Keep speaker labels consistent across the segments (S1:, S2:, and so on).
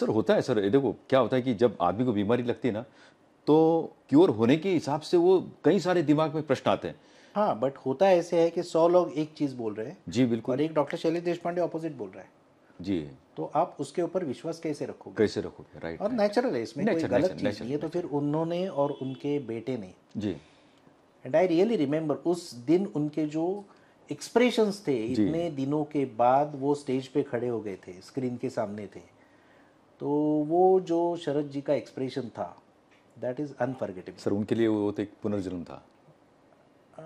S1: Sir होता है sir देखो क्या होता है कि जब आदमी को बीमारी लगती है ना तो क्योर होने के हिसाब से वो कई सारे दिमाग में प्रश्न आते हैं
S2: हाँ बट होता ऐसे है कि सौ लोग एक चीज़ बोल रहे हैं जी बिल्कुल और एक डॉक्टर शैलेश देशपांडे ऑपोजिट बोल रहा है जी तो आप उसके ऊपर विश्वास कैसे रखोगे
S1: कैसे रखोगे राइट
S2: और नेचुरल है इसमें कोई गलत चीज़ नहीं है तो फिर उन्होंने और उनके बेटे ने जी एंड आई रियली रिमेम्बर उस दिन उनके जो एक्सप्रेशंस थे इतने दिनों के बाद वो स्टेज पे खड़े हो गए थे स्क्रीन के सामने थे तो वो जो शरद जी का एक्सप्रेशन था दैट इज़ अनफॉरगेटेबल
S1: सर उनके लिए वो तो एक पुनर्जन्म था
S2: आ,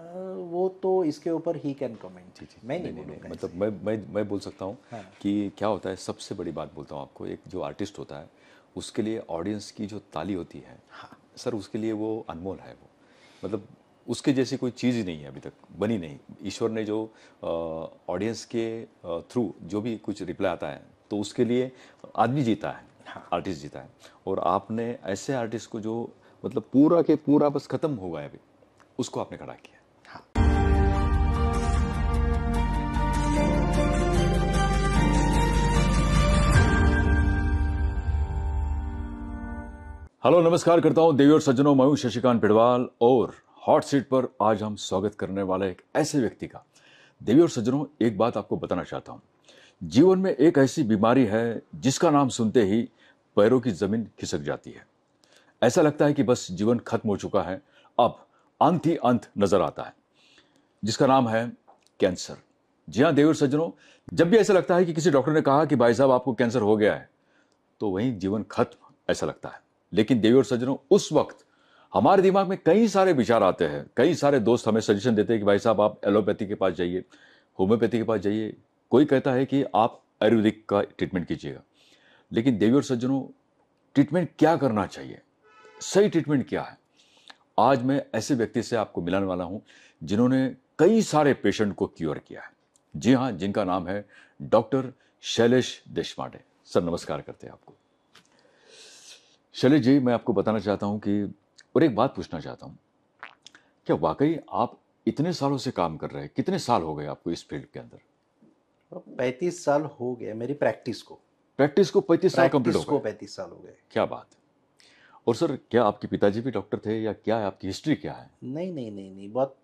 S2: वो तो इसके ऊपर ही कैन कमेंट मैं नहीं, नहीं, नहीं
S1: मतलब मैं मैं मैं बोल सकता हूँ हाँ। कि क्या होता है सबसे बड़ी बात बोलता हूँ आपको एक जो आर्टिस्ट होता है उसके लिए ऑडियंस की जो ताली होती है हाँ। सर उसके लिए वो अनमोल है वो मतलब उसके जैसी कोई चीज़ ही नहीं है अभी तक बनी नहीं ईश्वर ने जो ऑडियंस के थ्रू जो भी कुछ रिप्लाई आता है तो उसके लिए आदमी जीता है आर्टिस्ट हाँ। जीता है और आपने ऐसे आर्टिस्ट को जो मतलब पूरा के पूरा बस खत्म हो गया अभी उसको आपने खड़ा किया हेलो हाँ। नमस्कार करता हूं देवी और सज्जनों मैं हूं शशिकांत पिड़वाल और हॉट सीट पर आज हम स्वागत करने वाले एक ऐसे व्यक्ति का देवी और सज्जनों एक बात आपको बताना चाहता हूं जीवन में एक ऐसी बीमारी है जिसका नाम सुनते ही पैरों की जमीन खिसक जाती है ऐसा लगता है कि बस जीवन खत्म हो चुका है अब अंत ही अंत नजर आता है जिसका नाम है कैंसर जी हाँ देवर सज्जनों जब भी ऐसा लगता है कि किसी डॉक्टर ने कहा कि भाई साहब आपको कैंसर हो गया है तो वहीं जीवन खत्म ऐसा लगता है लेकिन देवी और सज्जनों उस वक्त हमारे दिमाग में कई सारे विचार आते हैं कई सारे दोस्त हमें सजेशन देते हैं कि भाई साहब आप एलोपैथी के पास जाइए होम्योपैथी के पास जाइए कोई कहता है कि आप आयुर्वेदिक का ट्रीटमेंट कीजिएगा लेकिन देवी और सज्जनों ट्रीटमेंट क्या करना चाहिए सही ट्रीटमेंट क्या है आज मैं ऐसे व्यक्ति से आपको मिलाने वाला हूं जिन्होंने कई सारे पेशेंट को क्योर किया है जी हाँ जिनका नाम है डॉक्टर शैलेश देशपांडे सर नमस्कार करते हैं आपको शैलेश जी मैं आपको बताना चाहता हूं कि और एक बात पूछना चाहता हूं क्या वाकई आप इतने सालों से काम कर रहे हैं कितने साल हो गए आपको इस फील्ड के
S2: अंदर पैतीस साल हो गए मेरी प्रैक्टिस को प्रैक्टिस को पैतीस साल कंप्लीट हो गए पैंतीस साल हो गए
S1: क्या बात और सर क्या आपके पिताजी भी डॉक्टर थे या क्या है आपकी हिस्ट्री क्या है
S2: नहीं नहीं नहीं नहीं बहुत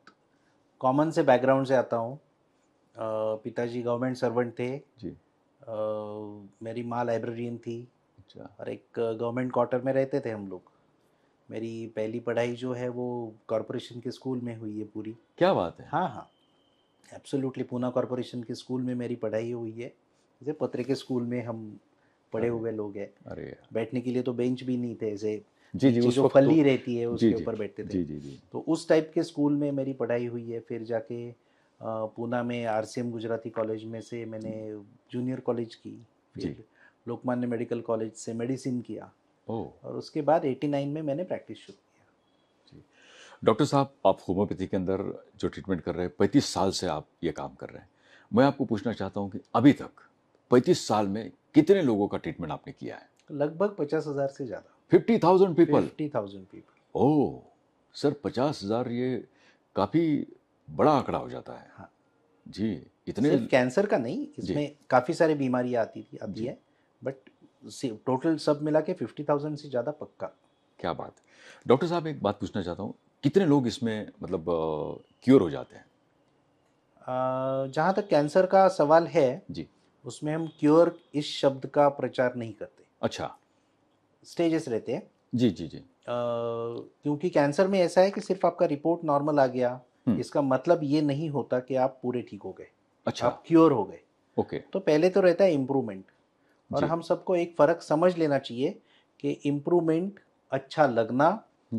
S2: कॉमन से बैकग्राउंड से आता हूँ पिताजी गवर्नमेंट सर्वेंट थे जी आ, मेरी माँ लाइब्रेरियन थी अच्छा और एक गवर्नमेंट क्वार्टर में रहते थे हम लोग मेरी पहली पढ़ाई जो है वो कॉरपोरेशन के स्कूल में हुई है पूरी क्या बात है हाँ हाँ एब्सोल्युटली पूना कॉरपोरेशन के स्कूल में मेरी पढ़ाई हुई है जैसे पत्रे के स्कूल में हम पढ़े हुए लोग हैं बैठने के लिए तो बेंच भी नहीं थे ऐसे जी जी जो फली तो, रहती है उसके ऊपर बैठते थे जी जी जी तो उस टाइप के स्कूल में मेरी पढ़ाई हुई है फिर जाके पूना में आर गुजराती कॉलेज में से मैंने जूनियर कॉलेज की फिर लोकमान्य मेडिकल कॉलेज से मेडिसिन किया और उसके बाद एटी में मैंने प्रैक्टिस शुरू की
S1: डॉक्टर साहब आप होम्योपैथी के अंदर जो ट्रीटमेंट कर रहे हैं पैंतीस साल से आप ये काम कर रहे हैं मैं आपको पूछना चाहता हूँ कि अभी तक पैंतीस साल में कितने लोगों का ट्रीटमेंट आपने किया है
S2: लगभग पचास हज़ार से ज़्यादा
S1: fifty thousand people fifty
S2: thousand people
S1: oh sir पचास हज़ार ये काफ़ी बड़ा आंकड़ा हो
S2: जाता है हाँ
S1: जी इतने सिर्फ
S2: कैंसर का नहीं इसमें काफ़ी सारी बीमारियां आती थी अब है बट टोटल सब मिला के फिफ्टी थाउजेंड से ज़्यादा पक्का
S1: क्या बात डॉक्टर साहब एक बात पूछना चाहता हूँ कितने लोग इसमें मतलब क्योर हो जाते हैं
S2: जहाँ तक कैंसर का सवाल है जी उसमें हम क्योर इस शब्द का प्रचार नहीं करते अच्छा स्टेजेस रहते हैं जी जी जी क्योंकि कैंसर में ऐसा है कि सिर्फ आपका रिपोर्ट नॉर्मल आ गया हम्म। इसका मतलब ये नहीं होता कि आप पूरे ठीक हो गए अच्छा आप क्योर हो गए ओके तो पहले तो रहता है इम्प्रूवमेंट और हम सबको एक फ़र्क समझ लेना चाहिए कि इम्प्रूवमेंट अच्छा लगना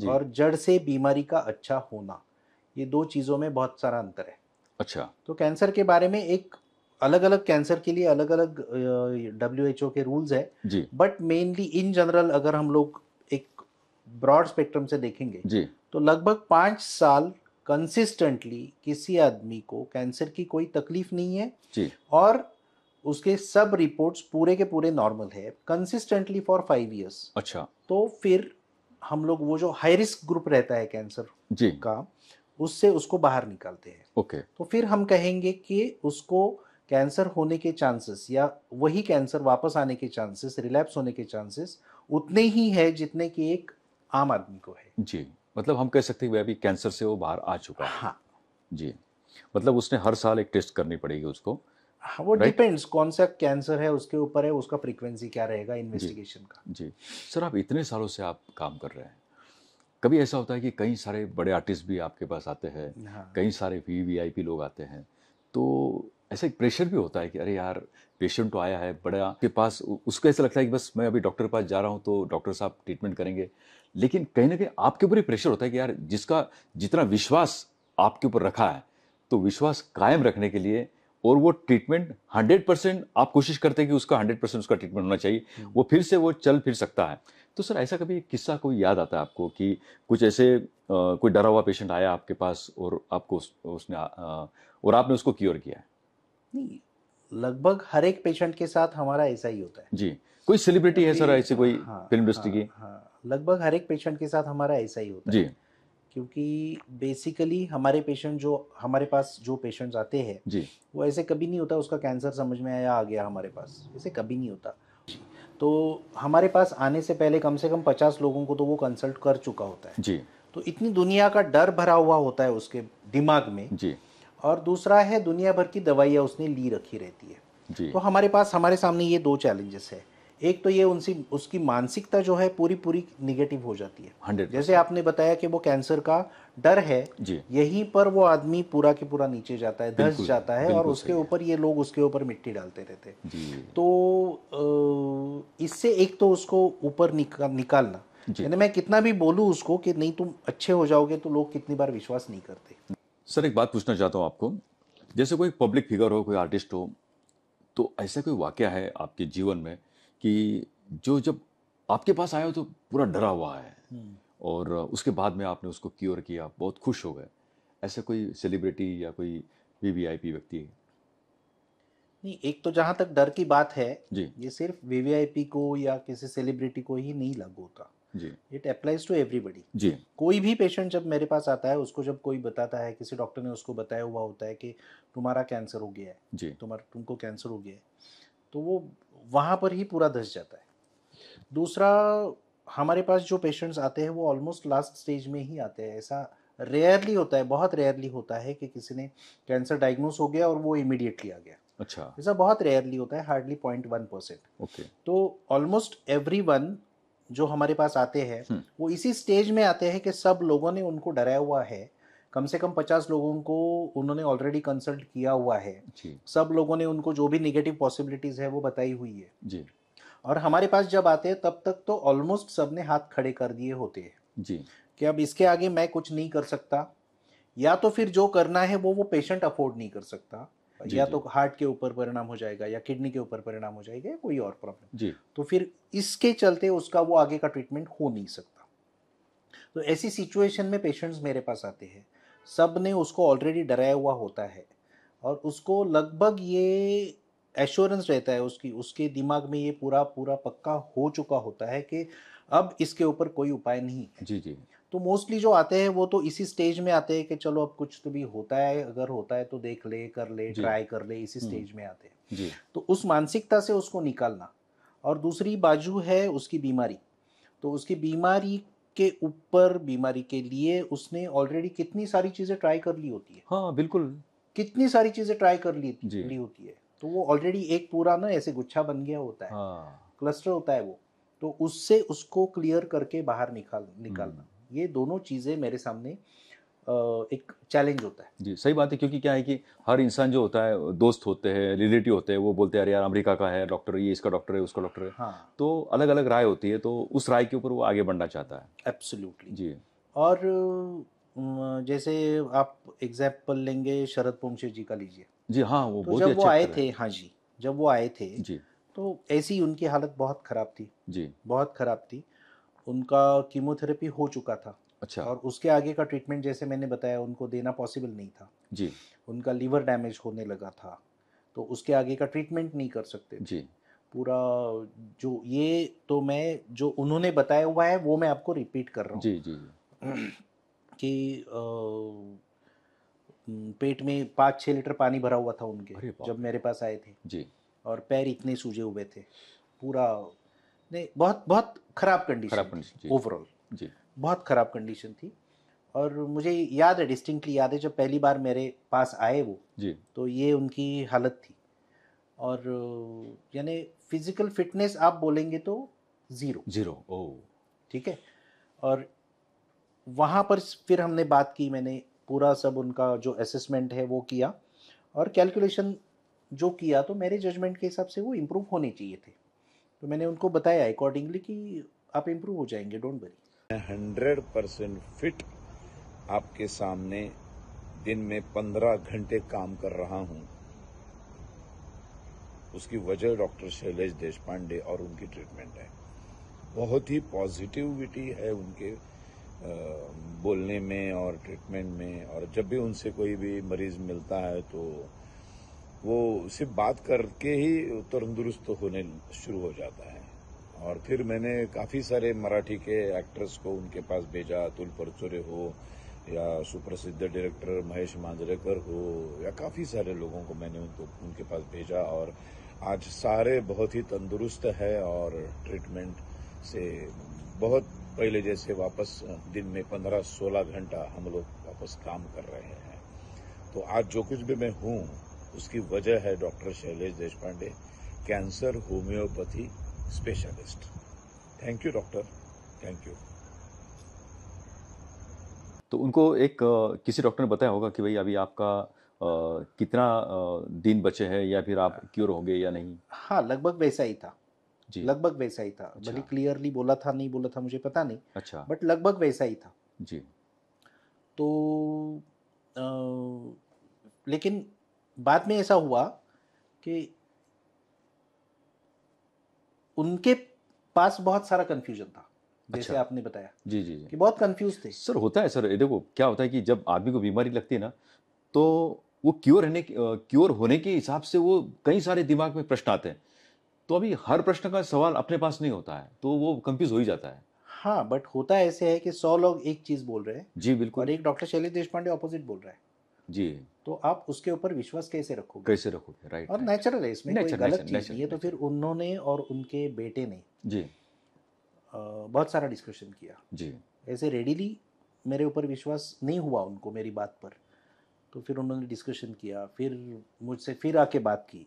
S2: और जड़ से बीमारी का अच्छा होना ये दो चीज़ों में बहुत सारा अंतर है अच्छा तो कैंसर के बारे में एक अलग अलग कैंसर के लिए अलग अलग डब्ल्यू एच ओ के रूल्स है जी बट मेनली इन जनरल अगर हम लोग एक ब्रॉड स्पेक्ट्रम से देखेंगे जी तो लगभग पाँच साल कंसिस्टेंटली किसी आदमी को कैंसर की कोई तकलीफ नहीं है जी और उसके सब रिपोर्ट्स पूरे के पूरे नॉर्मल है कंसिस्टेंटली फॉर फाइव इयर्स अच्छा तो फिर हम लोग वो जो हाई रिस्क ग्रुप रहता है कैंसर जी का उससे उसको बाहर निकालते हैं ओके तो फिर हम कहेंगे कि उसको कैंसर होने के चांसेस या वही कैंसर वापस आने के चांसेस रिलैप्स होने के चांसेस उतने ही है जितने कि एक आम आदमी को है
S1: जी मतलब हम कह सकते हैं वह भी कैंसर से वो बाहर आ चुका है हाँ जी मतलब उसने हर साल एक टेस्ट करनी पड़ेगी उसको
S2: हाँ, वो डिपेंड्स right? कौन सा कैंसर है उसके ऊपर है उसका फ्रीक्वेंसी क्या रहेगा इन्वेस्टिगेशन
S1: का जी सर आप इतने सालों से आप काम कर रहे हैं कभी ऐसा होता है कि कई सारे बड़े आर्टिस्ट भी आपके पास आते हैं हाँ। कई सारे वी वी आई पी लोग आते हैं तो ऐसा एक प्रेशर भी होता है कि अरे यार पेशेंट तो आया है बड़ा के पास उसको ऐसा लगता है कि बस मैं अभी डॉक्टर के पास जा रहा हूँ तो डॉक्टर साहब ट्रीटमेंट करेंगे लेकिन कहीं ना कहीं आपके ऊपर ही प्रेशर होता है कि यार जिसका जितना विश्वास आपके ऊपर रखा है तो विश्वास कायम रखने के लिए और वो ट्रीटमेंट 100 परसेंट आप कोशिश करते हैं कि उसका 100 परसेंट उसका ट्रीटमेंट होना चाहिए हम्म। वो फिर से वो चल फिर सकता है तो सर ऐसा कभी किस्सा कोई याद आता है आपको कि कुछ ऐसे आ, कोई डरा हुआ पेशेंट आया आपके पास और आपको उस, उसने आ, और आपने उसको क्योर किया है
S2: नहीं लगभग हर एक पेशेंट के साथ हमारा ऐसा ही होता है
S1: जी कोई सेलिब्रिटी है सर ऐसी कोई फिल्म हाँ, इंडस्ट्री हाँ, की हाँ,
S2: लगभग हर एक पेशेंट के साथ हमारा ऐसा ही होता है जी क्योंकि बेसिकली हमारे पेशेंट जो हमारे पास जो पेशेंट्स आते हैं जी वो ऐसे कभी नहीं होता उसका कैंसर समझ में आया आ गया हमारे पास ऐसे कभी नहीं होता तो हमारे पास आने से पहले कम से कम पचास लोगों को तो वो कंसल्ट कर चुका होता है जी तो इतनी दुनिया का डर भरा हुआ होता है उसके दिमाग में जी और दूसरा है दुनिया भर की दवाइयाँ उसने ली रखी रहती है जी तो हमारे पास हमारे सामने ये दो चैलेंजेस है एक तो ये उनसी उसकी मानसिकता जो है पूरी पूरी निगेटिव हो जाती है हंड्रेड जैसे आपने बताया कि वो कैंसर का डर है यहीं पर वो आदमी पूरा के पूरा नीचे जाता है धस जाता है और उसके ऊपर ये लोग उसके ऊपर मिट्टी डालते रहते हैं तो इससे एक तो उसको ऊपर निका, निकालना यानी मैं कितना भी बोलूँ उसको कि नहीं तुम अच्छे हो जाओगे तो लोग कितनी बार विश्वास नहीं करते
S1: सर एक बात पूछना चाहता हूँ आपको जैसे कोई पब्लिक फिगर हो कोई आर्टिस्ट हो तो ऐसा कोई वाक्य है आपके जीवन में कि जो जब आपके पास आया हो तो पूरा डरा हुआ है हम्म। और उसके बाद में आपने उसको क्योर किया बहुत खुश हो गए ऐसा कोई सेलिब्रिटी या कोई वी वी आई पी व्यक्ति
S2: नहीं एक तो जहाँ तक डर की बात है जी ये सिर्फ वी वी आई पी को या किसी सेलिब्रिटी को ही नहीं लागू होता जी इट अप्लाइज टू एवरीबडी जी कोई भी पेशेंट जब मेरे पास आता है उसको जब कोई बताता है किसी डॉक्टर ने उसको बताया हुआ होता है कि तुम्हारा कैंसर हो गया है जी तुम्हारा तुमको कैंसर हो गया है तो वो वहाँ पर ही पूरा धस जाता है दूसरा हमारे पास जो पेशेंट्स आते हैं वो ऑलमोस्ट लास्ट स्टेज में ही आते हैं ऐसा रेयरली होता है बहुत रेयरली होता है कि किसी ने कैंसर डायग्नोस हो गया और वो इमिडिएटली आ गया अच्छा ऐसा बहुत रेयरली होता है हार्डली पॉइंट वन परसेंट तो ऑलमोस्ट एवरी वन जो हमारे पास आते हैं हम्म। वो इसी स्टेज में आते हैं कि सब लोगों ने उनको डराया हुआ है कम से कम पचास लोगों को उन्होंने ऑलरेडी कंसल्ट किया हुआ है जी सब लोगों ने उनको जो भी निगेटिव पॉसिबिलिटीज़ है वो बताई हुई है जी और हमारे पास जब आते हैं तब तक तो ऑलमोस्ट सब ने हाथ खड़े कर दिए होते हैं जी कि अब इसके आगे मैं कुछ नहीं कर सकता या तो फिर जो करना है वो वो पेशेंट अफोर्ड नहीं कर सकता जी, या जी. तो हार्ट के ऊपर परिणाम हो जाएगा या किडनी के ऊपर परिणाम हो जाएगा कोई और प्रॉब्लम जी तो फिर इसके चलते उसका वो आगे का ट्रीटमेंट हो नहीं सकता तो ऐसी सिचुएशन में पेशेंट्स मेरे पास आते हैं सब ने उसको ऑलरेडी डराया हुआ होता है और उसको लगभग ये एश्योरेंस रहता है उसकी उसके दिमाग में ये पूरा पूरा पक्का हो चुका होता है कि अब इसके ऊपर कोई उपाय नहीं है जी जी तो मोस्टली जो आते हैं वो तो इसी स्टेज में आते हैं कि चलो अब कुछ तो भी होता है अगर होता है तो देख ले कर ले ट्राई कर ले इसी स्टेज हम्म। में आते हैं तो उस मानसिकता से उसको निकालना और दूसरी बाजू है उसकी बीमारी तो उसकी बीमारी के ऊपर बीमारी के लिए उसने ऑलरेडी कितनी सारी चीज़ें ट्राई कर ली होती है हाँ बिल्कुल कितनी सारी चीज़ें ट्राई कर ली ली होती है तो वो ऑलरेडी एक पूरा ना ऐसे गुच्छा बन गया होता है हाँ। क्लस्टर होता है वो तो उससे उसको क्लियर करके बाहर निकाल निकालना हम्म। ये दोनों चीज़ें मेरे सामने एक चैलेंज होता है
S1: जी सही बात है क्योंकि क्या है कि हर इंसान जो होता है दोस्त होते हैं रिलेटिव होते हैं वो बोलते हैं अरे यार अमेरिका का है डॉक्टर ये इसका डॉक्टर है उसका डॉक्टर है हाँ। तो अलग अलग राय होती है तो उस राय के ऊपर वो आगे बढ़ना चाहता है एब्सोल्युटली जी
S2: और जैसे आप एग्जाम्पल लेंगे शरद पोंशे जी का लीजिए
S1: जी हाँ वो तो जब वो आए थे
S2: हाँ जी जब वो आए थे जी तो ऐसी उनकी हालत बहुत ख़राब थी जी बहुत ख़राब थी उनका कीमोथेरेपी हो चुका था अच्छा और उसके आगे का ट्रीटमेंट जैसे मैंने बताया उनको देना पॉसिबल नहीं था जी उनका लीवर डैमेज होने लगा था तो उसके आगे का ट्रीटमेंट नहीं कर सकते जी पूरा जो ये तो मैं जो उन्होंने बताया हुआ है वो मैं आपको रिपीट कर रहा हूँ जी जी, कि आ, पेट में पाँच छः लीटर पानी भरा हुआ था उनके जब मेरे पास आए थे जी और पैर इतने सूजे हुए थे पूरा नहीं बहुत बहुत खराब कंडीशन ओवरऑल जी बहुत ख़राब कंडीशन थी और मुझे याद है डिस्टिंक्टली याद है जब पहली बार मेरे पास आए वो जी तो ये उनकी हालत थी और यानी फिज़िकल फिटनेस आप बोलेंगे तो ज़ीरो ज़ीरो ओ ठीक है और वहाँ पर फिर हमने बात की मैंने पूरा सब उनका जो असेसमेंट है वो किया और कैलकुलेशन जो किया तो मेरे जजमेंट के हिसाब से वो इम्प्रूव होने चाहिए थे तो मैंने उनको बताया अकॉर्डिंगली कि
S3: आप इम्प्रूव हो जाएंगे don't worry hundred percent fit आपके सामने दिन में पंद्रह घंटे काम कर रहा हूं उसकी वजह डॉक्टर शैलेश देश पांडे और उनकी ट्रीटमेंट है बहुत ही पॉजिटिविटी है उनके बोलने में और ट्रीटमेंट में और जब भी उनसे कोई भी मरीज मिलता है तो वो सिर्फ बात करके ही तंदुरुस्त होने शुरू हो जाता है और फिर मैंने काफ़ी सारे मराठी के एक्टर्स को उनके पास भेजा अतुल परचुरे हो या सुप्रसिद्ध डायरेक्टर महेश मांजरेकर हो या काफ़ी सारे लोगों को मैंने उनको उनके पास भेजा और आज सारे बहुत ही तंदुरुस्त है और ट्रीटमेंट से बहुत पहले जैसे वापस दिन में पंद्रह सोलह घंटा हम लोग वापस काम कर रहे हैं तो आज जो कुछ भी मैं हूँ उसकी वजह है doctor Shailesh Deshpande cancer homeopathy specialist thank you doctor thank you
S1: तो उनको एक किसी डॉक्टर ने बताया होगा कि भाई अभी आपका आ, कितना आ, दिन बचे हैं या फिर आप क्योर होंगे या नहीं
S2: हाँ लगभग वैसा ही था जी लगभग वैसा ही था अच्छा। भले क्लियरली बोला था नहीं बोला था मुझे पता नहीं अच्छा बट लगभग वैसा ही था जी तो आ, लेकिन बाद में ऐसा हुआ कि उनके पास बहुत सारा कंफ्यूजन था जैसे अच्छा। आपने बताया जी जी जी कि बहुत कंफ्यूज थे सर
S1: होता है सर देखो क्या होता है कि जब आदमी को बीमारी लगती है ना तो वो क्योर रहने क्योर होने के हिसाब से वो कई सारे दिमाग में प्रश्न आते हैं तो अभी हर प्रश्न का सवाल अपने पास नहीं होता है तो वो कंफ्यूज हो ही जाता है
S2: हाँ बट होता ऐसे है कि सौ लोग एक चीज बोल रहे हैं जी बिल्कुल और एक डॉक्टर शैलेश देशपांडे ऑपोजिट बोल रहा है जी तो आप उसके ऊपर विश्वास कैसे रखोगे
S1: कैसे रखोगे राइट और
S2: नेचुरल है इसमें कोई गलत चीज नहीं है तो फिर उन्होंने और उनके बेटे ने जी बहुत सारा डिस्कशन किया जी ऐसे रेडीली मेरे ऊपर विश्वास नहीं हुआ उनको मेरी बात पर तो फिर उन्होंने डिस्कशन किया फिर मुझसे फिर आके बात की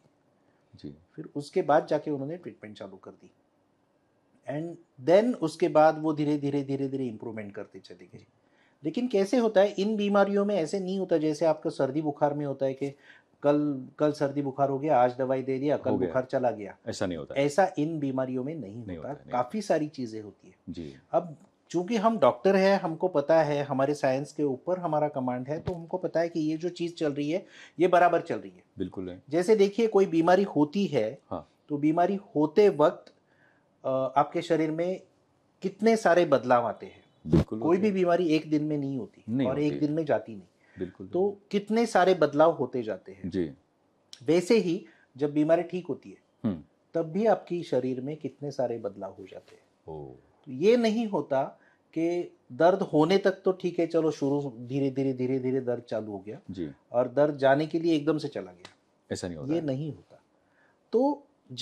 S2: जी फिर उसके बाद जाके उन्होंने ट्रीटमेंट चालू कर दी एंड देन उसके बाद वो धीरे धीरे धीरे धीरे इम्प्रूवमेंट करते चले गए लेकिन कैसे होता है इन बीमारियों में ऐसे नहीं होता जैसे आपका सर्दी बुखार में होता है कि कल कल सर्दी बुखार हो गया आज दवाई दे दिया कल बुखार चला गया ऐसा नहीं होता ऐसा इन बीमारियों में नहीं, नहीं होता, होता काफ़ी सारी चीज़ें होती है जी अब चूंकि हम डॉक्टर है हमको पता है हमारे साइंस के ऊपर हमारा कमांड है तो हमको पता है कि ये जो चीज़ चल रही है ये बराबर चल रही है बिल्कुल है। जैसे देखिए कोई बीमारी होती है हाँ। तो बीमारी होते वक्त आपके शरीर में कितने सारे बदलाव आते हैं
S1: बिल्कुल कोई भी
S2: बीमारी एक दिन में नहीं होती नहीं और होती। एक दिन में जाती नहीं बिल्कुल तो कितने सारे बदलाव होते जाते हैं जी वैसे ही जब बीमारी ठीक होती है हम्म। तब भी आपकी शरीर में कितने सारे बदलाव हो जाते हैं तो ये नहीं होता कि दर्द होने तक तो ठीक है चलो शुरू धीरे धीरे धीरे धीरे दर्द चालू हो गया जी और दर्द जाने के लिए एकदम से चला गया ऐसा नहीं होता ये नहीं होता तो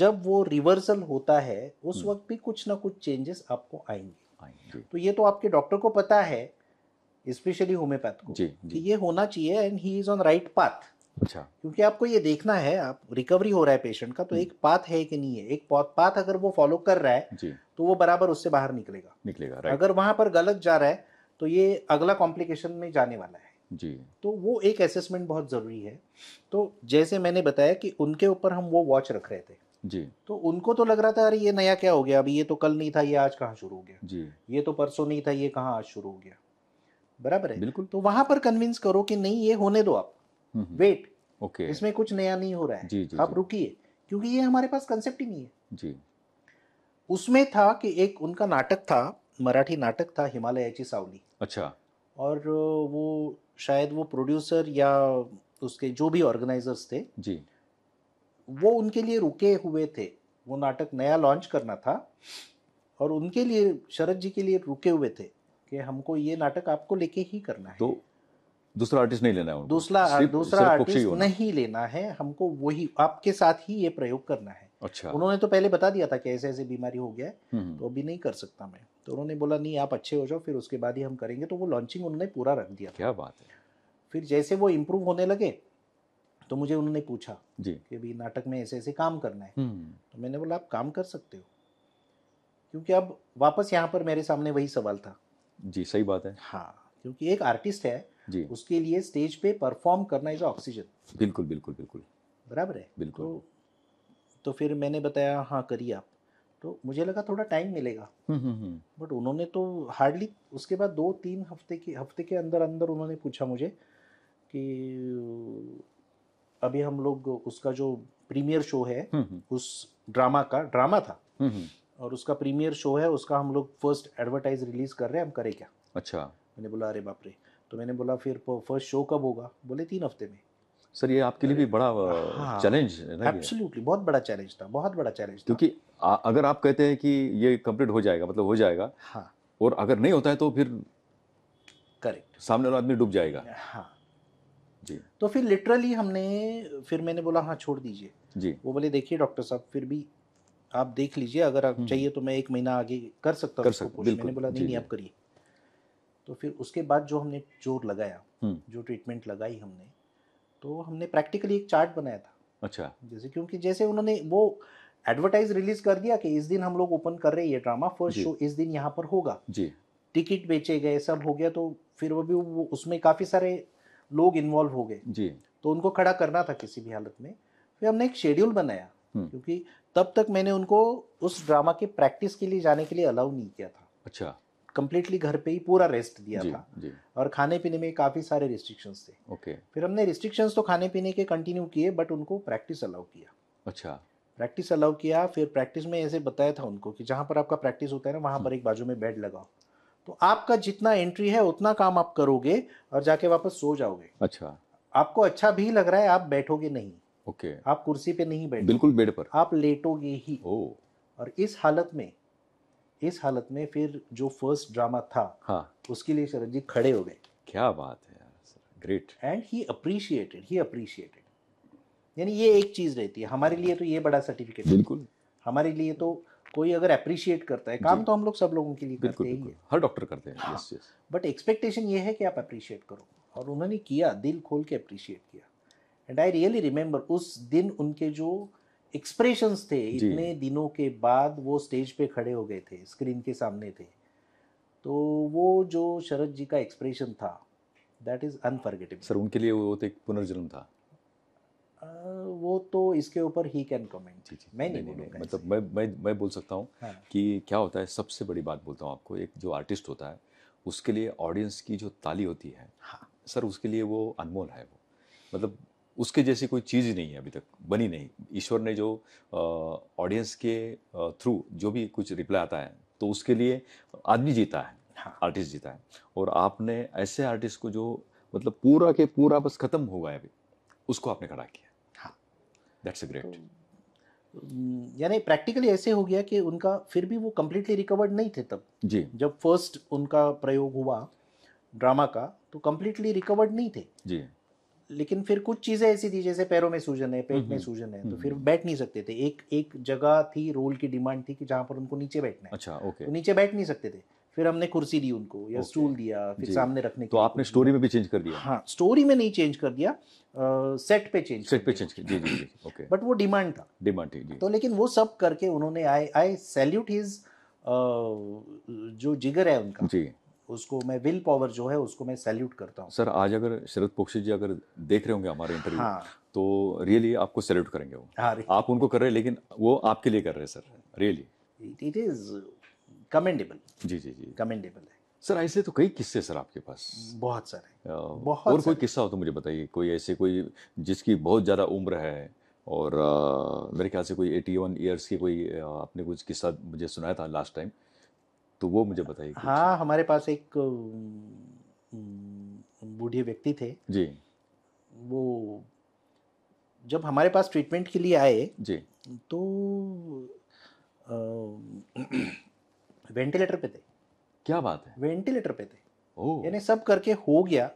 S2: जब वो रिवर्सल होता है उस हम्म। वक्त भी कुछ ना कुछ चेंजेस आपको आएंगे पाएंगे तो ये तो आपके डॉक्टर को पता है स्पेशली होम्योपैथ को जी, जी. कि ये होना चाहिए and he is on right path अच्छा क्योंकि आपको ये देखना है आप रिकवरी हो रहा है पेशेंट का तो एक पाथ है कि नहीं है एक पाथ अगर वो फॉलो कर रहा है जी. तो वो बराबर उससे बाहर निकलेगा
S1: निकलेगा राइट अगर
S2: वहां पर गलत जा रहा है तो ये अगला कॉम्प्लिकेशन में जाने वाला है जी तो वो एक असेसमेंट बहुत ज़रूरी है तो जैसे मैंने बताया कि उनके ऊपर हम वो वॉच रख रहे थे जी तो उनको तो लग रहा था अरे ये नया क्या हो गया अभी ये तो कल नहीं था ये आज कहाँ शुरू हो गया जी ये तो परसों नहीं था ये कहाँ आज शुरू हो गया बराबर है बिल्कुल तो वहां पर कन्विंस करो कि नहीं ये होने दो आप वेट हम्म, ओके हम्म। इसमें कुछ नया नहीं हो रहा है जी, जी, आप रुकिए क्योंकि ये हमारे पास कंसेप्ट ही नहीं है जी उसमें था कि एक उनका नाटक था मराठी नाटक था हिमालय हिमालयाची सावली अच्छा और वो शायद वो प्रोड्यूसर या उसके जो भी ऑर्गेनाइजर्स थे जी वो उनके लिए रुके हुए थे वो नाटक नया लॉन्च करना था और उनके लिए शरद जी के लिए रुके हुए थे कि हमको ये नाटक आपको लेके ही करना है तो
S1: दूसरा आर्टिस्ट नहीं लेना है दूसरा दूसरा आर्टिस्ट
S2: नहीं लेना है हमको वही आपके साथ ही ये प्रयोग करना है अच्छा उन्होंने तो पहले बता दिया था कि ऐसे ऐसे बीमारी हो गया है हम्म, हम्म। तो अभी नहीं कर सकता मैं तो उन्होंने बोला नहीं आप अच्छे हो जाओ फिर उसके बाद ही हम करेंगे तो वो लॉन्चिंग उन्होंने पूरा रख दिया क्या बात है फिर जैसे वो इम्प्रूव होने लगे तो मुझे उन्होंने पूछा जी कि अभी नाटक में ऐसे ऐसे काम करना है हम्म। तो मैंने बोला आप काम कर सकते हो क्योंकि अब वापस यहाँ पर मेरे सामने वही सवाल था जी सही बात है हाँ क्योंकि एक आर्टिस्ट है जी उसके लिए स्टेज पे परफॉर्म करना इज ऑक्सीजन बिल्कुल बिल्कुल बिल्कुल बराबर है बिल्कुल तो, तो फिर मैंने बताया हाँ करिए आप तो मुझे लगा थोड़ा टाइम मिलेगा हम्म, हम्म, बट उन्होंने तो हार्डली उसके बाद दो तीन हफ्ते के हफ्ते के अंदर अंदर उन्होंने पूछा मुझे कि अभी हम लोग उसका जो प्रीमियर शो है हम्म, हम्म। उस ड्रामा का ड्रामा था हम्म, और उसका प्रीमियर शो है उसका हम लोग फर्स्ट एडवर्टाइज रिलीज कर रहे हैं हम करें क्या अच्छा मैंने बोला अरे बाप रे तो मैंने बोला फिर फर्स्ट शो कब होगा बोले तीन हफ्ते में
S1: सर ये आपके लिए भी बड़ा चैलेंज हाँ।
S2: एब्सोल्युटली बहुत बड़ा चैलेंज था बहुत बड़ा चैलेंज
S1: क्योंकि अगर आप कहते हैं कि ये कंप्लीट हो जाएगा मतलब हो जाएगा हाँ और अगर नहीं होता है तो फिर करेक्ट सामने वाला आदमी डूब जाएगा हाँ
S2: जी तो फिर लिटरली हमने फिर मैंने बोला हाँ छोड़ दीजिए जी वो बोले देखिए डॉक्टर साहब फिर भी आप देख लीजिए अगर आप हम्म। चाहिए तो मैं एक महीना आगे कर सकता हूँ मैंने बोला नहीं नहीं आप करिए तो फिर उसके बाद जो हमने जोर लगाया हम्म। जो ट्रीटमेंट लगाई हमने तो हमने प्रैक्टिकली एक चार्ट बनाया था अच्छा जैसे क्योंकि जैसे उन्होंने वो एडवर्टाइज रिलीज कर दिया कि इस दिन हम लोग ओपन कर रहे हैं ये ड्रामा फर्स्ट शो इस दिन यहाँ पर होगा जी टिकट बेचे गए सब हो गया तो फिर वो भी वो उसमें काफ़ी सारे लोग इन्वॉल्व हो गए जी तो उनको खड़ा करना था किसी भी हालत में फिर हमने एक शेड्यूल बनाया हम्म। क्योंकि तब तक मैंने उनको उस ड्रामा के प्रैक्टिस के लिए जाने के लिए अलाउ नहीं किया था अच्छा कम्प्लीटली घर पे ही पूरा रेस्ट दिया जी, था जी. और खाने पीने में काफ़ी सारे रिस्ट्रिक्शंस थे ओके फिर हमने रिस्ट्रिक्शंस तो खाने पीने के कंटिन्यू किए बट उनको प्रैक्टिस अलाउ किया अच्छा प्रैक्टिस अलाउ किया फिर प्रैक्टिस में ऐसे बताया था उनको कि जहाँ पर आपका प्रैक्टिस होता है ना वहाँ हम्म। पर एक बाजू में बेड लगाओ तो आपका जितना एंट्री है उतना काम आप करोगे और जाके वापस सो जाओगे अच्छा आपको अच्छा भी लग रहा है आप बैठोगे नहीं ओके okay. आप कुर्सी पे नहीं बैठोगे बिल्कुल बेड पर आप लेटोगे ही ओ और इस हालत में इस हालत में फिर जो फर्स्ट ड्रामा था हाँ उसके लिए शरद जी खड़े हो गए क्या बात है great and he appreciated he appreciated यानी ये एक चीज़ रहती है हमारे लिए तो ये बड़ा सर्टिफिकेट बिल्कुल हमारे लिए तो कोई अगर अप्रिशिएट करता है काम तो हम लोग सब लोगों के लिए करते ही है हर डॉक्टर करते हैं यस यस बट एक्सपेक्टेशन ये है कि आप अप्रिशिएट करो और उन्होंने किया दिल खोल के अप्रिशिएट किया एंड आई रियली रिमेंबर उस दिन उनके जो एक्सप्रेशंस थे इतने दिनों के बाद वो स्टेज पे खड़े हो गए थे स्क्रीन के सामने थे तो वो जो शरद जी का एक्सप्रेशन था दैट इज़ अनफर्गेटेबल
S1: सर उनके लिए वो तो एक पुनर्जन्म था
S2: वो तो इसके ऊपर ही कैन कमेंट मैं नहीं, नहीं, नहीं, नहीं मतलब
S1: मैं मैं मैं बोल सकता हूँ हाँ। कि क्या होता है सबसे बड़ी बात बोलता हूँ आपको एक जो आर्टिस्ट होता है उसके लिए ऑडियंस की जो ताली होती है हाँ। सर उसके लिए वो अनमोल है वो मतलब उसके जैसी कोई चीज़ ही नहीं है अभी तक बनी नहीं ईश्वर ने जो ऑडियंस के थ्रू जो भी कुछ रिप्लाई आता है तो उसके लिए आदमी जीता है आर्टिस्ट हाँ। जीता है और आपने ऐसे आर्टिस्ट को जो मतलब पूरा के पूरा बस ख़त्म हुआ है अभी उसको आपने खड़ा किया दैट्स ग्रेट तो,
S2: यानी प्रैक्टिकली ऐसे हो गया कि उनका फिर भी वो कम्प्लीटली रिकवर्ड नहीं थे तब जी जब फर्स्ट उनका प्रयोग हुआ ड्रामा का तो कम्प्लीटली रिकवर्ड नहीं थे जी लेकिन फिर कुछ चीज़ें ऐसी थी जैसे पैरों में सूजन है पेट में सूजन है तो फिर बैठ नहीं सकते थे एक एक जगह थी रोल की डिमांड थी कि जहां पर उनको नीचे बैठना है अच्छा ओके तो नीचे बैठ नहीं सकते थे फिर हमने कुर्सी दी उनको या okay. स्टूल दिया फिर सामने रखने तो
S1: आपने स्टोरी में भी चेंज
S2: कर दिया हाँ स्टोरी में नहीं चेंज कर दिया सेट पे चेंज सेट पे चेंज कर दिया जी जी ओके बट वो डिमांड था डिमांड थी जी तो लेकिन वो सब करके उन्होंने आई आई सैल्यूट हिज जो जिगर है उनका जी उसको मैं विल पावर जो है उसको मैं सैल्यूट करता हूँ सर
S1: आज अगर शरद पोक्षी जी अगर देख रहे होंगे हमारे इंटरव्यू हाँ। तो रियली आपको सैल्यूट करेंगे वो हाँ आप उनको कर रहे हैं लेकिन वो आपके लिए कर रहे हैं sir really
S2: it is commendable जी जी जी कमेंडेबल
S1: है सर ऐसे तो कई किस्से सर आपके पास बहुत सारे बहुत और कोई किस्सा हो तो मुझे बताइए कोई ऐसे कोई जिसकी बहुत ज़्यादा उम्र है और आ, मेरे ख्याल से कोई एटी वन ईयर्स की कोई आपने कुछ किस्सा मुझे सुनाया था लास्ट टाइम तो वो मुझे बताइए
S2: हाँ हमारे पास एक बूढ़े व्यक्ति थे जी वो जब हमारे पास ट्रीटमेंट के लिए आए जी तो आ, वेंटिलेटर पे थे क्या बात है वेंटिलेटर पे थे यानी सब करके हो गया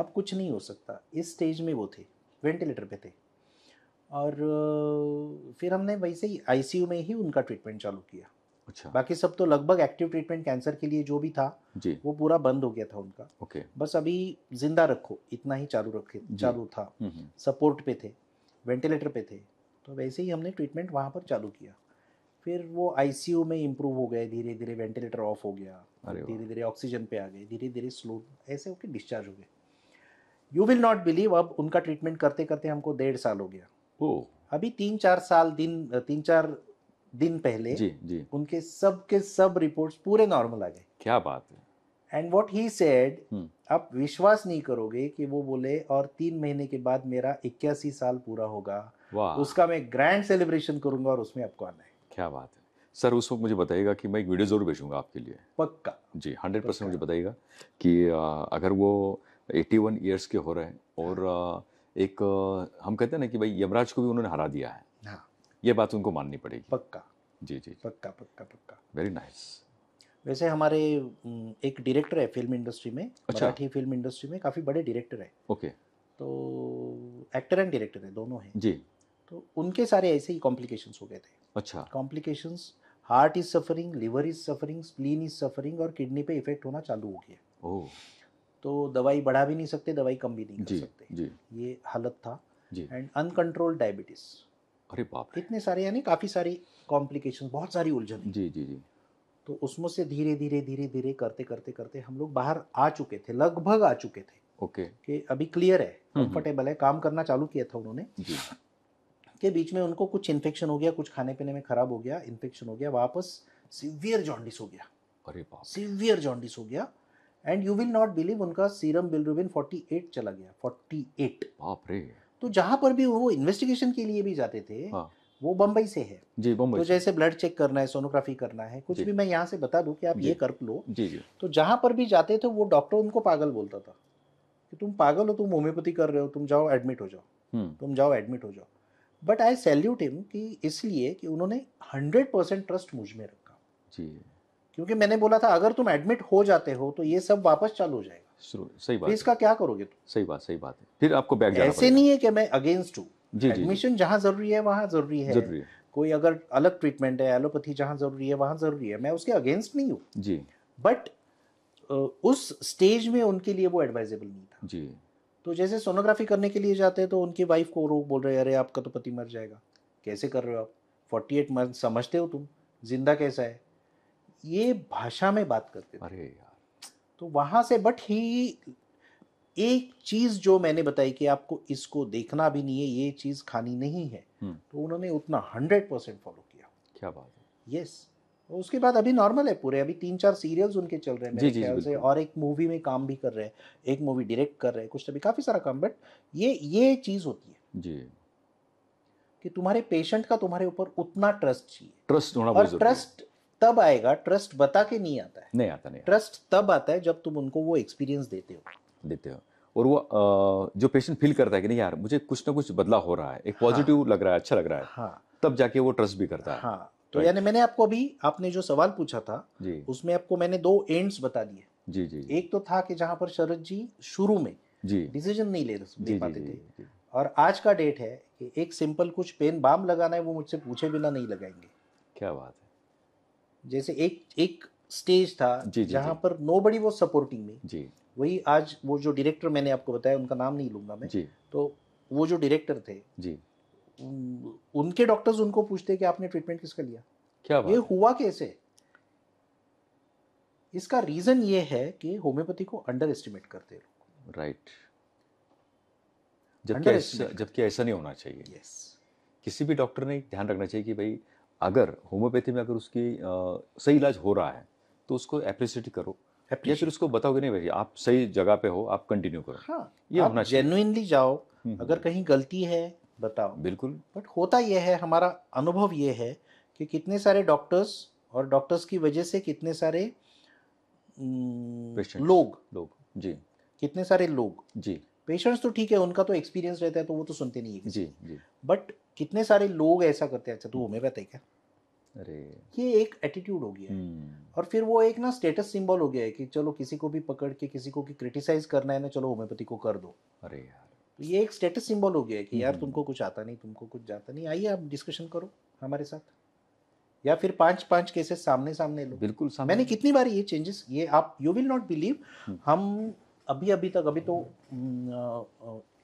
S2: अब कुछ नहीं हो सकता इस स्टेज में वो थे वेंटिलेटर पे थे और फिर हमने वैसे ही आईसीयू में ही उनका ट्रीटमेंट चालू किया अच्छा बाकी सब तो लगभग एक्टिव ट्रीटमेंट कैंसर के लिए जो भी था जी वो पूरा बंद हो गया था उनका ओके बस अभी जिंदा रखो इतना ही चालू रखे चालू था सपोर्ट हम्म, हम्म। पे थे वेंटिलेटर पे थे तो वैसे ही हमने ट्रीटमेंट वहाँ पर चालू किया फिर वो आईसीयू में इम्प्रूव हो गए धीरे धीरे वेंटिलेटर ऑफ हो गया धीरे धीरे ऑक्सीजन पे आ गए धीरे धीरे स्लो ऐसे होके डिस्चार्ज हो गए यू विल नॉट बिलीव अब उनका ट्रीटमेंट करते करते हमको डेढ़ साल हो गया ओ अभी तीन चार साल दिन तीन चार दिन पहले जी, जी. उनके सब के सब रिपोर्ट पूरे नॉर्मल आ गए क्या बात है एंड वॉट ही सेड आप विश्वास नहीं करोगे कि वो बोले और तीन महीने के बाद मेरा इक्यासी साल पूरा होगा उसका मैं ग्रैंड सेलिब्रेशन करूंगा और उसमें आपको आना है
S1: क्या बात है सर उस वक्त मुझे बताइएगा कि मैं एक वीडियो ज़रूर भेजूंगा आपके लिए पक्का जी हंड्रेड परसेंट मुझे बताइएगा कि अगर वो एट्टी वन ईयर्स के हो रहे हैं और हाँ। एक हम कहते हैं ना कि भाई यमराज को भी उन्होंने हरा दिया है हाँ। ये बात उनको माननी पड़ेगी पक्का जी जी पक्का पक्का पक्का वेरी नाइस
S2: वैसे हमारे एक डायरेक्टर है फिल्म इंडस्ट्री में अच्छा फिल्म इंडस्ट्री में काफ़ी बड़े डायरेक्टर है ओके तो एक्टर एंड डायरेक्टर है दोनों हैं जी तो उनके सारे ऐसे ही कॉम्प्लिकेशंस हो गए थे अच्छा complications heart is suffering liver is suffering spleen is suffering और किडनी पे इफेक्ट होना चालू हो गया ओ। तो दवाई बढ़ा भी नहीं सकते दवाई कम भी नहीं कर सकते जी. ये हालत था एंड अनकंट्रोल्ड डायबिटीज अरे बाप इतने सारे यानी काफ़ी सारी कॉम्प्लिकेशन बहुत सारी उलझन जी जी जी तो उसमें से धीरे धीरे धीरे धीरे करते करते करते हम लोग बाहर आ चुके थे लगभग आ चुके थे ओके okay. कि अभी क्लियर है कंफर्टेबल हम्म, हम्म। है काम करना चालू किया था उन्होंने जी के बीच में उनको कुछ इन्फेक्शन हो गया कुछ खाने पीने में खराब हो गया इन्फेक्शन हो गया वापस सीवियर जॉन्डिस हो गया अरे बाप सीवियर जॉन्डिस हो गया and you will not believe उनका सीरम बिलरुबिन 48 चला गया 48 बाप रे तो जहां पर भी वो इन्वेस्टिगेशन के लिए भी जाते थे हाँ। वो बंबई से है जी बम्बई तो जैसे ब्लड चेक करना है सोनोग्राफी करना है कुछ भी मैं यहाँ से बता दूँ कि आप ये कर लो जी जी तो जहां पर भी जाते थे वो डॉक्टर उनको पागल बोलता था कि तुम पागल हो तुम होम्योपैथी कर रहे हो तुम जाओ एडमिट हो जाओ हम्म। तुम जाओ एडमिट हो जाओ बट आई सैल्यूट हिम कि इसलिए कि उन्होंने हंड्रेड परसेंट ट्रस्ट मुझ में रखा जी क्योंकि मैंने बोला था अगर तुम एडमिट हो जाते हो तो ये सब वापस चालू हो
S1: जाएगा सही बात इसका क्या करोगे तुम सही बात सही बात है फिर आपको बैक ऐसे नहीं
S2: है कि मैं अगेंस्ट हूँ एडमिशन जहाँ जरूरी है वहाँ जरूरी है जरूरी है कोई अगर अलग ट्रीटमेंट है एलोपैथी जहाँ जरूरी है वहाँ जरूरी है मैं उसके अगेंस्ट नहीं हूँ जी बट उस स्टेज में उनके लिए वो एडवाइजेबल नहीं था जी तो जैसे सोनोग्राफी करने के लिए जाते हैं तो उनकी वाइफ को रोक बोल रहे अरे आपका तो पति मर जाएगा कैसे कर रहे हो आप फोर्टी एट मंथ समझते हो तुम जिंदा कैसा है ये भाषा में बात करते थे अरे यार तो वहाँ से बट ही एक चीज़ जो मैंने बताई कि आपको इसको देखना भी नहीं है ये चीज़ खानी नहीं है हम्म। तो उन्होंने उतना हंड्रेड परसेंट फॉलो किया क्या बात है यस उसके बाद अभी नॉर्मल है पूरे अभी तीन चार सीरियल्स उनके चल रहे हैं मेरे ख्याल से और एक मूवी में काम भी कर रहे हैं एक मूवी डायरेक्ट कर रहे हैं कुछ अभी तो काफ़ी सारा काम बट ये ये चीज़ होती है जी कि तुम्हारे पेशेंट का तुम्हारे ऊपर उतना ट्रस्ट चाहिए
S1: ट्रस्ट होना और ट्रस्ट
S2: तब आएगा ट्रस्ट बता के नहीं आता है नहीं आता नहीं ट्रस्ट तब आता है जब तुम उनको वो एक्सपीरियंस देते हो
S1: देते हो और वो जो पेशेंट फील करता है कि नहीं यार मुझे कुछ ना कुछ बदलाव हो रहा है एक पॉजिटिव हाँ। लग रहा है अच्छा लग
S2: रहा है हाँ। तब जाके वो ट्रस्ट भी करता है हाँ तो यानी मैंने आपको अभी आपने जो सवाल पूछा था उसमें आपको मैंने दो एंड्स बता दिए जी जी एक तो था कि जहाँ पर शरद जी शुरू में जी डिसीजन नहीं ले पाते थे और आज का डेट है कि एक सिंपल कुछ पेन बाम लगाना है वो मुझसे पूछे बिना नहीं लगाएंगे क्या बात है जैसे एक एक स्टेज था जी, जी, जहां जी. पर नो बडी वो सपोर्टिंग में जी वही आज वो जो डायरेक्टर मैंने आपको बताया उनका नाम नहीं लूंगा मैं जी तो वो जो डायरेक्टर थे जी उनके डॉक्टर्स उनको पूछते कि आपने ट्रीटमेंट किसका लिया क्या ये हुआ कैसे इसका रीजन ये है कि होम्योपैथी को अंडर एस्टिमेट करते
S1: लोग राइट जबकि जबकि ऐसा नहीं होना चाहिए yes. किसी भी डॉक्टर ने ध्यान रखना चाहिए कि भाई अगर होम्योपैथी में अगर उसकी आ, सही इलाज हो रहा है तो उसको अप्रिशिएट करो या फिर उसको बताओ कि नहीं भाई आप सही जगह पे हो आप कंटिन्यू करो हाँ,
S2: ये आप होना जेनुइनली जाओ हम्म, हम्म। अगर कहीं गलती है बताओ बिल्कुल बट होता यह है हमारा अनुभव ये है कि कितने सारे डॉक्टर्स और डॉक्टर्स की वजह से कितने सारे लोग लोग जी कितने सारे लोग जी पेशेंट्स तो ठीक है उनका तो एक्सपीरियंस रहता है तो वो तो सुनते नहीं है जी जी बट कितने सारे लोग ऐसा करते हैं अच्छा तू होम्योपैथ है क्या अरे ये एक एटीट्यूड हो गया हम्म। और फिर वो एक ना स्टेटस सिंबल हो गया है कि चलो किसी को भी पकड़ के किसी को क्रिटिसाइज करना है ना चलो होम्योपैथी को कर दो अरे यार तो ये एक स्टेटस सिंबल हो गया कि यार हम्म। तुमको कुछ आता नहीं तुमको कुछ जाता नहीं आइए आप डिस्कशन करो हमारे साथ या फिर पांच पांच केसेस सामने सामने लो बिल्कुल सामने मैंने कितनी बार ये चेंजेस ये आप यू विल नॉट बिलीव हम अभी अभी तक अभी तो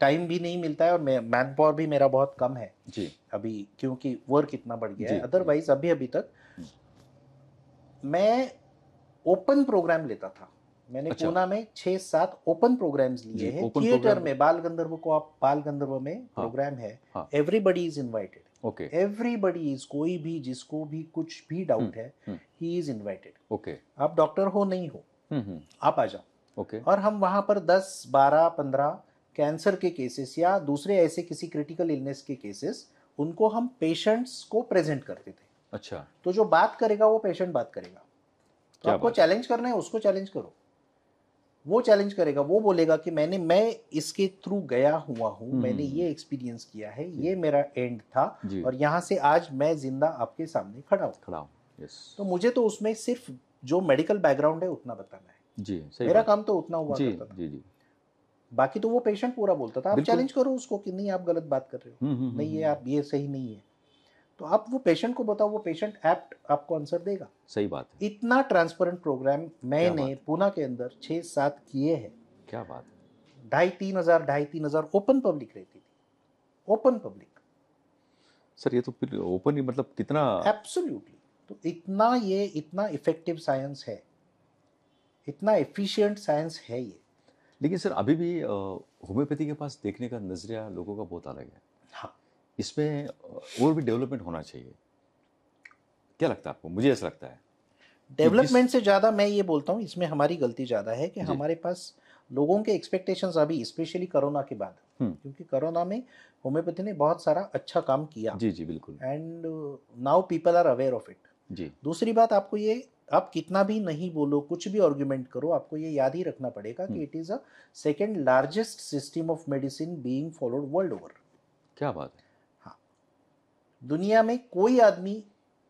S2: टाइम हम्म, भी नहीं मिलता है और मैन पावर भी मेरा बहुत कम है जी अभी क्योंकि वर्क इतना बढ़ गया है अदरवाइज अभी अभी तक हम्म। मैं ओपन प्रोग्राम लेता था मैंने अच्छा। पूना में छह सात ओपन प्रोग्राम्स लिए हैं थिएटर में बाल गंधर्व को आप बाल गंधर्व में हाँ, प्रोग्राम है everybody is invited okay everybody is कोई भी जिसको भी कुछ भी डाउट हम्म, है ही इज इनवाइटेड ओके आप डॉक्टर हो नहीं हो हम्म, हम्म। आप आ जाओ ओके और हम वहां पर दस बारह पंद्रह कैंसर के केसेस या दूसरे ऐसे किसी क्रिटिकल इलनेस के केसेस उनको हम पेशेंट्स को प्रेजेंट करते थे अच्छा तो जो बात करेगा वो पेशेंट बात करेगा तो आपको चैलेंज करना है उसको चैलेंज करो वो चैलेंज करेगा वो बोलेगा कि मैंने मैं इसके थ्रू गया हुआ हूँ हम्म, मैंने हम्म, ये एक्सपीरियंस हम्म। किया है ये मेरा एंड था और यहाँ से आज मैं जिंदा आपके सामने खड़ा हूँ खड़ा हूँ तो मुझे तो उसमें सिर्फ जो मेडिकल बैकग्राउंड है उतना बताना
S1: है जी सही मेरा काम तो उतना हुआ जी, करता जी, जी.
S2: बाकी तो वो पेशेंट पूरा बोलता था आप चैलेंज करो उसको कि नहीं आप गलत बात कर रहे हो नहीं ये आप ये सही नहीं है तो आप वो पेशेंट को बताओ वो पेशेंट एप्ट आपको आंसर देगा सही बात है इतना ट्रांसपेरेंट प्रोग्राम मैंने पूना के अंदर छः सात किए हैं क्या बात ढाई तीन हज़ार ढाई तीन हज़ार ओपन पब्लिक रहती थी ओपन पब्लिक
S1: सर ये तो फिर ओपन ही मतलब कितना
S2: एब्सोल्युटली तो इतना ये इतना इफेक्टिव साइंस है इतना एफिशिएंट साइंस है ये लेकिन सर अभी भी
S1: होम्योपैथी के पास देखने का नज़रिया लोगों का बहुत अलग है इसमें और भी डेवलपमेंट होना चाहिए क्या लगता है आपको मुझे ऐसा लगता है
S2: डेवलपमेंट से ज़्यादा मैं ये बोलता हूँ इसमें हमारी गलती ज़्यादा है कि हमारे पास लोगों के एक्सपेक्टेशन अभी स्पेशली कोरोना के बाद हम्म। क्योंकि कोरोना में होम्योपैथी ने बहुत सारा अच्छा काम किया जी जी बिल्कुल and now people are aware of it जी दूसरी बात आपको ये आप कितना भी नहीं बोलो कुछ भी आर्ग्यूमेंट करो आपको ये याद ही रखना पड़ेगा कि it is a second largest system of medicine being followed world over क्या बात है दुनिया में कोई आदमी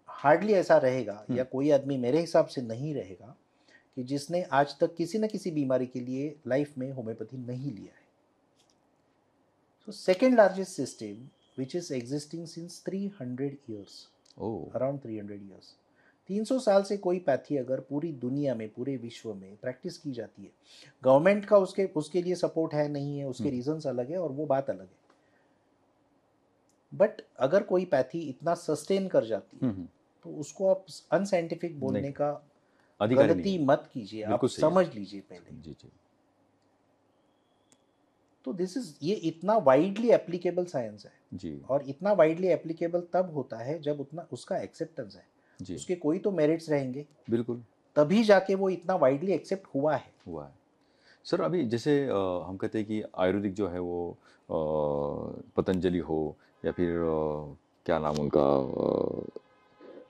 S2: हार्डली ऐसा रहेगा हम्म। या कोई आदमी मेरे हिसाब से नहीं रहेगा कि जिसने आज तक किसी न किसी बीमारी के लिए लाइफ में होम्योपैथी नहीं लिया है so second largest system which is existing since 300 years around 300 years सौ साल से कोई पैथी अगर पूरी दुनिया में पूरे विश्व में प्रैक्टिस की जाती है गवर्नमेंट का उसके उसके लिए सपोर्ट है नहीं है उसके रीजन्स हम्म। अलग है और वो बात अलग है बट अगर कोई पैथी इतना सस्टेन कर जाती है तो उसको आप अनसाइंटिफिक बोलने का गलती मत कीजिए आप समझ
S1: लीजिए पहले जी जी
S2: तो दिस इज ये इतना वाइडली एप्लीकेबल साइंस है जी और इतना वाइडली एप्लीकेबल तब होता है जब उतना उसका एक्सेप्टेंस है जी उसके कोई तो मेरिट्स रहेंगे बिल्कुल तभी जाके वो इतना वाइडली एक्सेप्ट हुआ है
S1: हुआ है सर अभी जैसे हम कहते हैं कि आयुर्वेदिक जो है वो पतंजलि हो या फिर क्या नाम उनका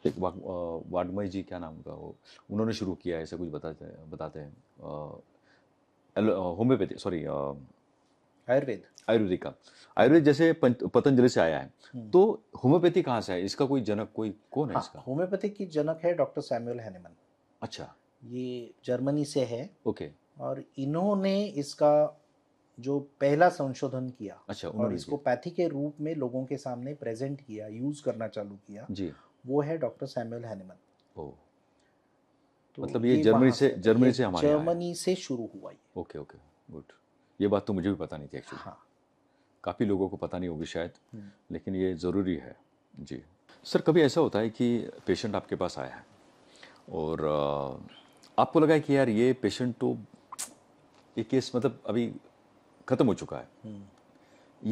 S1: एक वाडमय जी क्या नाम उनका वो उन्होंने शुरू किया ऐसा कुछ बताते बताते हैं होम्योपैथी सॉरी आयुर्वेद आयुर्वेदिक का आयुर्वेद जैसे पतंजलि से आया है हम्म। तो होम्योपैथी कहाँ से है इसका कोई जनक कोई कौन है हाँ, इसका
S2: होम्योपैथी की जनक है डॉक्टर सैमुअल हैनेमन अच्छा ये जर्मनी से है ओके और इन्होंने इसका जो पहला संशोधन किया अच्छा, और इसको पैथी के रूप में लोगों के सामने प्रेजेंट किया यूज करना चालू किया जी वो है डॉक्टर सैमुअल हैनिमन तो मतलब ये, जर्मनी से जर्मनी से हमारे जर्मनी से शुरू हुआ ये
S1: ओके ओके गुड ये बात तो मुझे भी पता नहीं थी एक्चुअली हाँ काफ़ी लोगों को पता नहीं होगी शायद हम्म। लेकिन ये ज़रूरी है जी सर कभी ऐसा होता है कि पेशेंट आपके पास आया है और आपको लगा कि यार ये पेशेंट तो एक केस मतलब अभी खत्म हो चुका है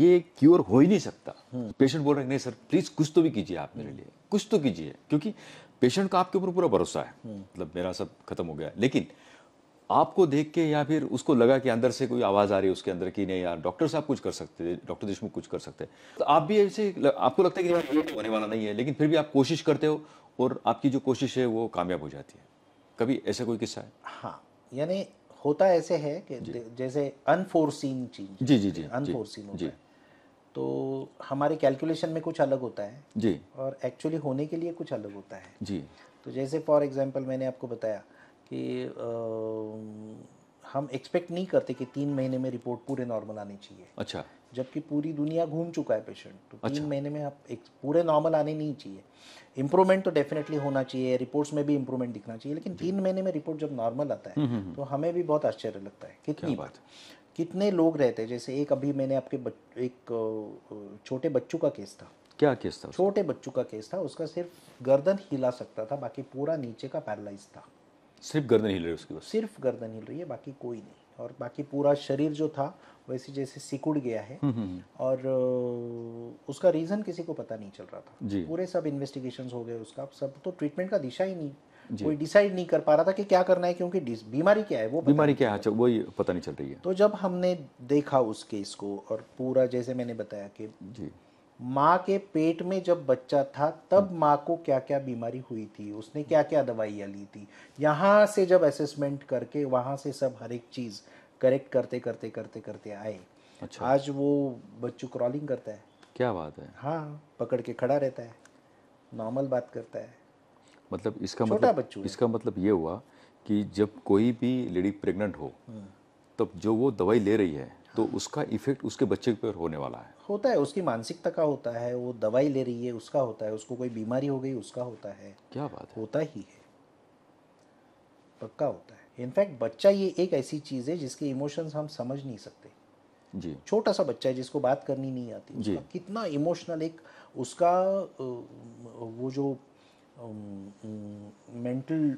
S1: ये क्योर हो ही नहीं सकता पेशेंट बोल रहे नहीं सर प्लीज कुछ तो भी कीजिए आप मेरे लिए कुछ तो कीजिए क्योंकि पेशेंट का आपके ऊपर पूरा भरोसा है मतलब मेरा सब खत्म हो गया लेकिन आपको देख के या फिर उसको लगा कि अंदर से कोई आवाज़ आ रही है उसके अंदर की नहीं यार डॉक्टर साहब कुछ कर सकते हैं डॉक्टर देशमुख कुछ कर सकते हैं तो आप भी ऐसे आपको लगता है कि यार ये तो होने वाला नहीं है लेकिन फिर भी आप कोशिश करते हो और आपकी जो कोशिश है वो कामयाब हो जाती है कभी ऐसा कोई किस्सा है हाँ
S2: यानी होता ऐसे है कि जैसे अनफोर्सीन चीज
S1: जी जी जी अनफोर्सीन जी
S2: तो हमारे कैलकुलेशन में कुछ अलग होता है जी और एक्चुअली होने के लिए कुछ अलग होता है जी तो जैसे फॉर एग्जांपल मैंने आपको बताया कि आ, हम एक्सपेक्ट नहीं करते कि तीन महीने में रिपोर्ट पूरे नॉर्मल आनी चाहिए अच्छा जबकि पूरी दुनिया घूम चुका है पेशेंट तो अच्छा। तीन महीने में आप एक पूरे नॉर्मल आने नहीं चाहिए इम्प्रूवमेंट तो डेफिनेटली होना चाहिए रिपोर्ट्स में भी इम्प्रूवमेंट दिखना चाहिए लेकिन तीन महीने में रिपोर्ट जब नॉर्मल आता है हम्म, हम्म, हम्म। तो हमें भी बहुत आश्चर्य लगता है कितनी बात कितने लोग रहते हैं जैसे एक अभी मैंने आपके एक छोटे बच्चों का केस था क्या केस था छोटे बच्चों का केस था उसका सिर्फ गर्दन हिला सकता था बाकी पूरा नीचे का पैरलाइज था
S1: सिर्फ गर्दन हिल रही है उसकी
S2: सिर्फ गर्दन हिल रही है बाकी कोई नहीं और बाकी पूरा शरीर जो था वैसे जैसे सिकुड़ गया है हम्म, हम्म, हम्म। और उसका रीज़न किसी को पता नहीं चल रहा था पूरे सब इन्वेस्टिगेशन हो गए उसका सब तो ट्रीटमेंट का दिशा ही नहीं कोई डिसाइड नहीं कर पा रहा था कि क्या करना है क्योंकि बीमारी क्या है वो बीमारी
S1: क्या है अच्छा, वही पता नहीं चल रही है
S2: तो जब हमने देखा उस केस को और पूरा जैसे मैंने बताया कि जी माँ के पेट में जब बच्चा था तब माँ को क्या क्या बीमारी हुई थी उसने क्या क्या दवाइयाँ ली थी यहाँ से जब असेसमेंट करके वहाँ से सब हर एक चीज़ करेक्ट करते करते करते करते आए अच्छा आज वो बच्चू क्रॉलिंग करता है क्या बात है हाँ पकड़ के खड़ा रहता है नॉर्मल बात करता है
S1: मतलब इसका मतलब बच्चू इसका मतलब ये हुआ कि जब कोई भी लेडी प्रेग्नेंट हो हम्म। तब जो वो दवाई ले रही है तो हाँ। उसका इफेक्ट उसके बच्चे पर होने वाला है
S2: होता है उसकी मानसिकता का होता है वो दवाई ले रही है उसका होता है उसको कोई बीमारी हो गई उसका होता है क्या बात है? होता ही है पक्का होता है इनफैक्ट बच्चा ये एक ऐसी चीज़ है जिसके इमोशंस हम समझ नहीं सकते जी छोटा सा बच्चा है जिसको बात करनी नहीं आती जी कितना इमोशनल एक उसका वो जो मेंटल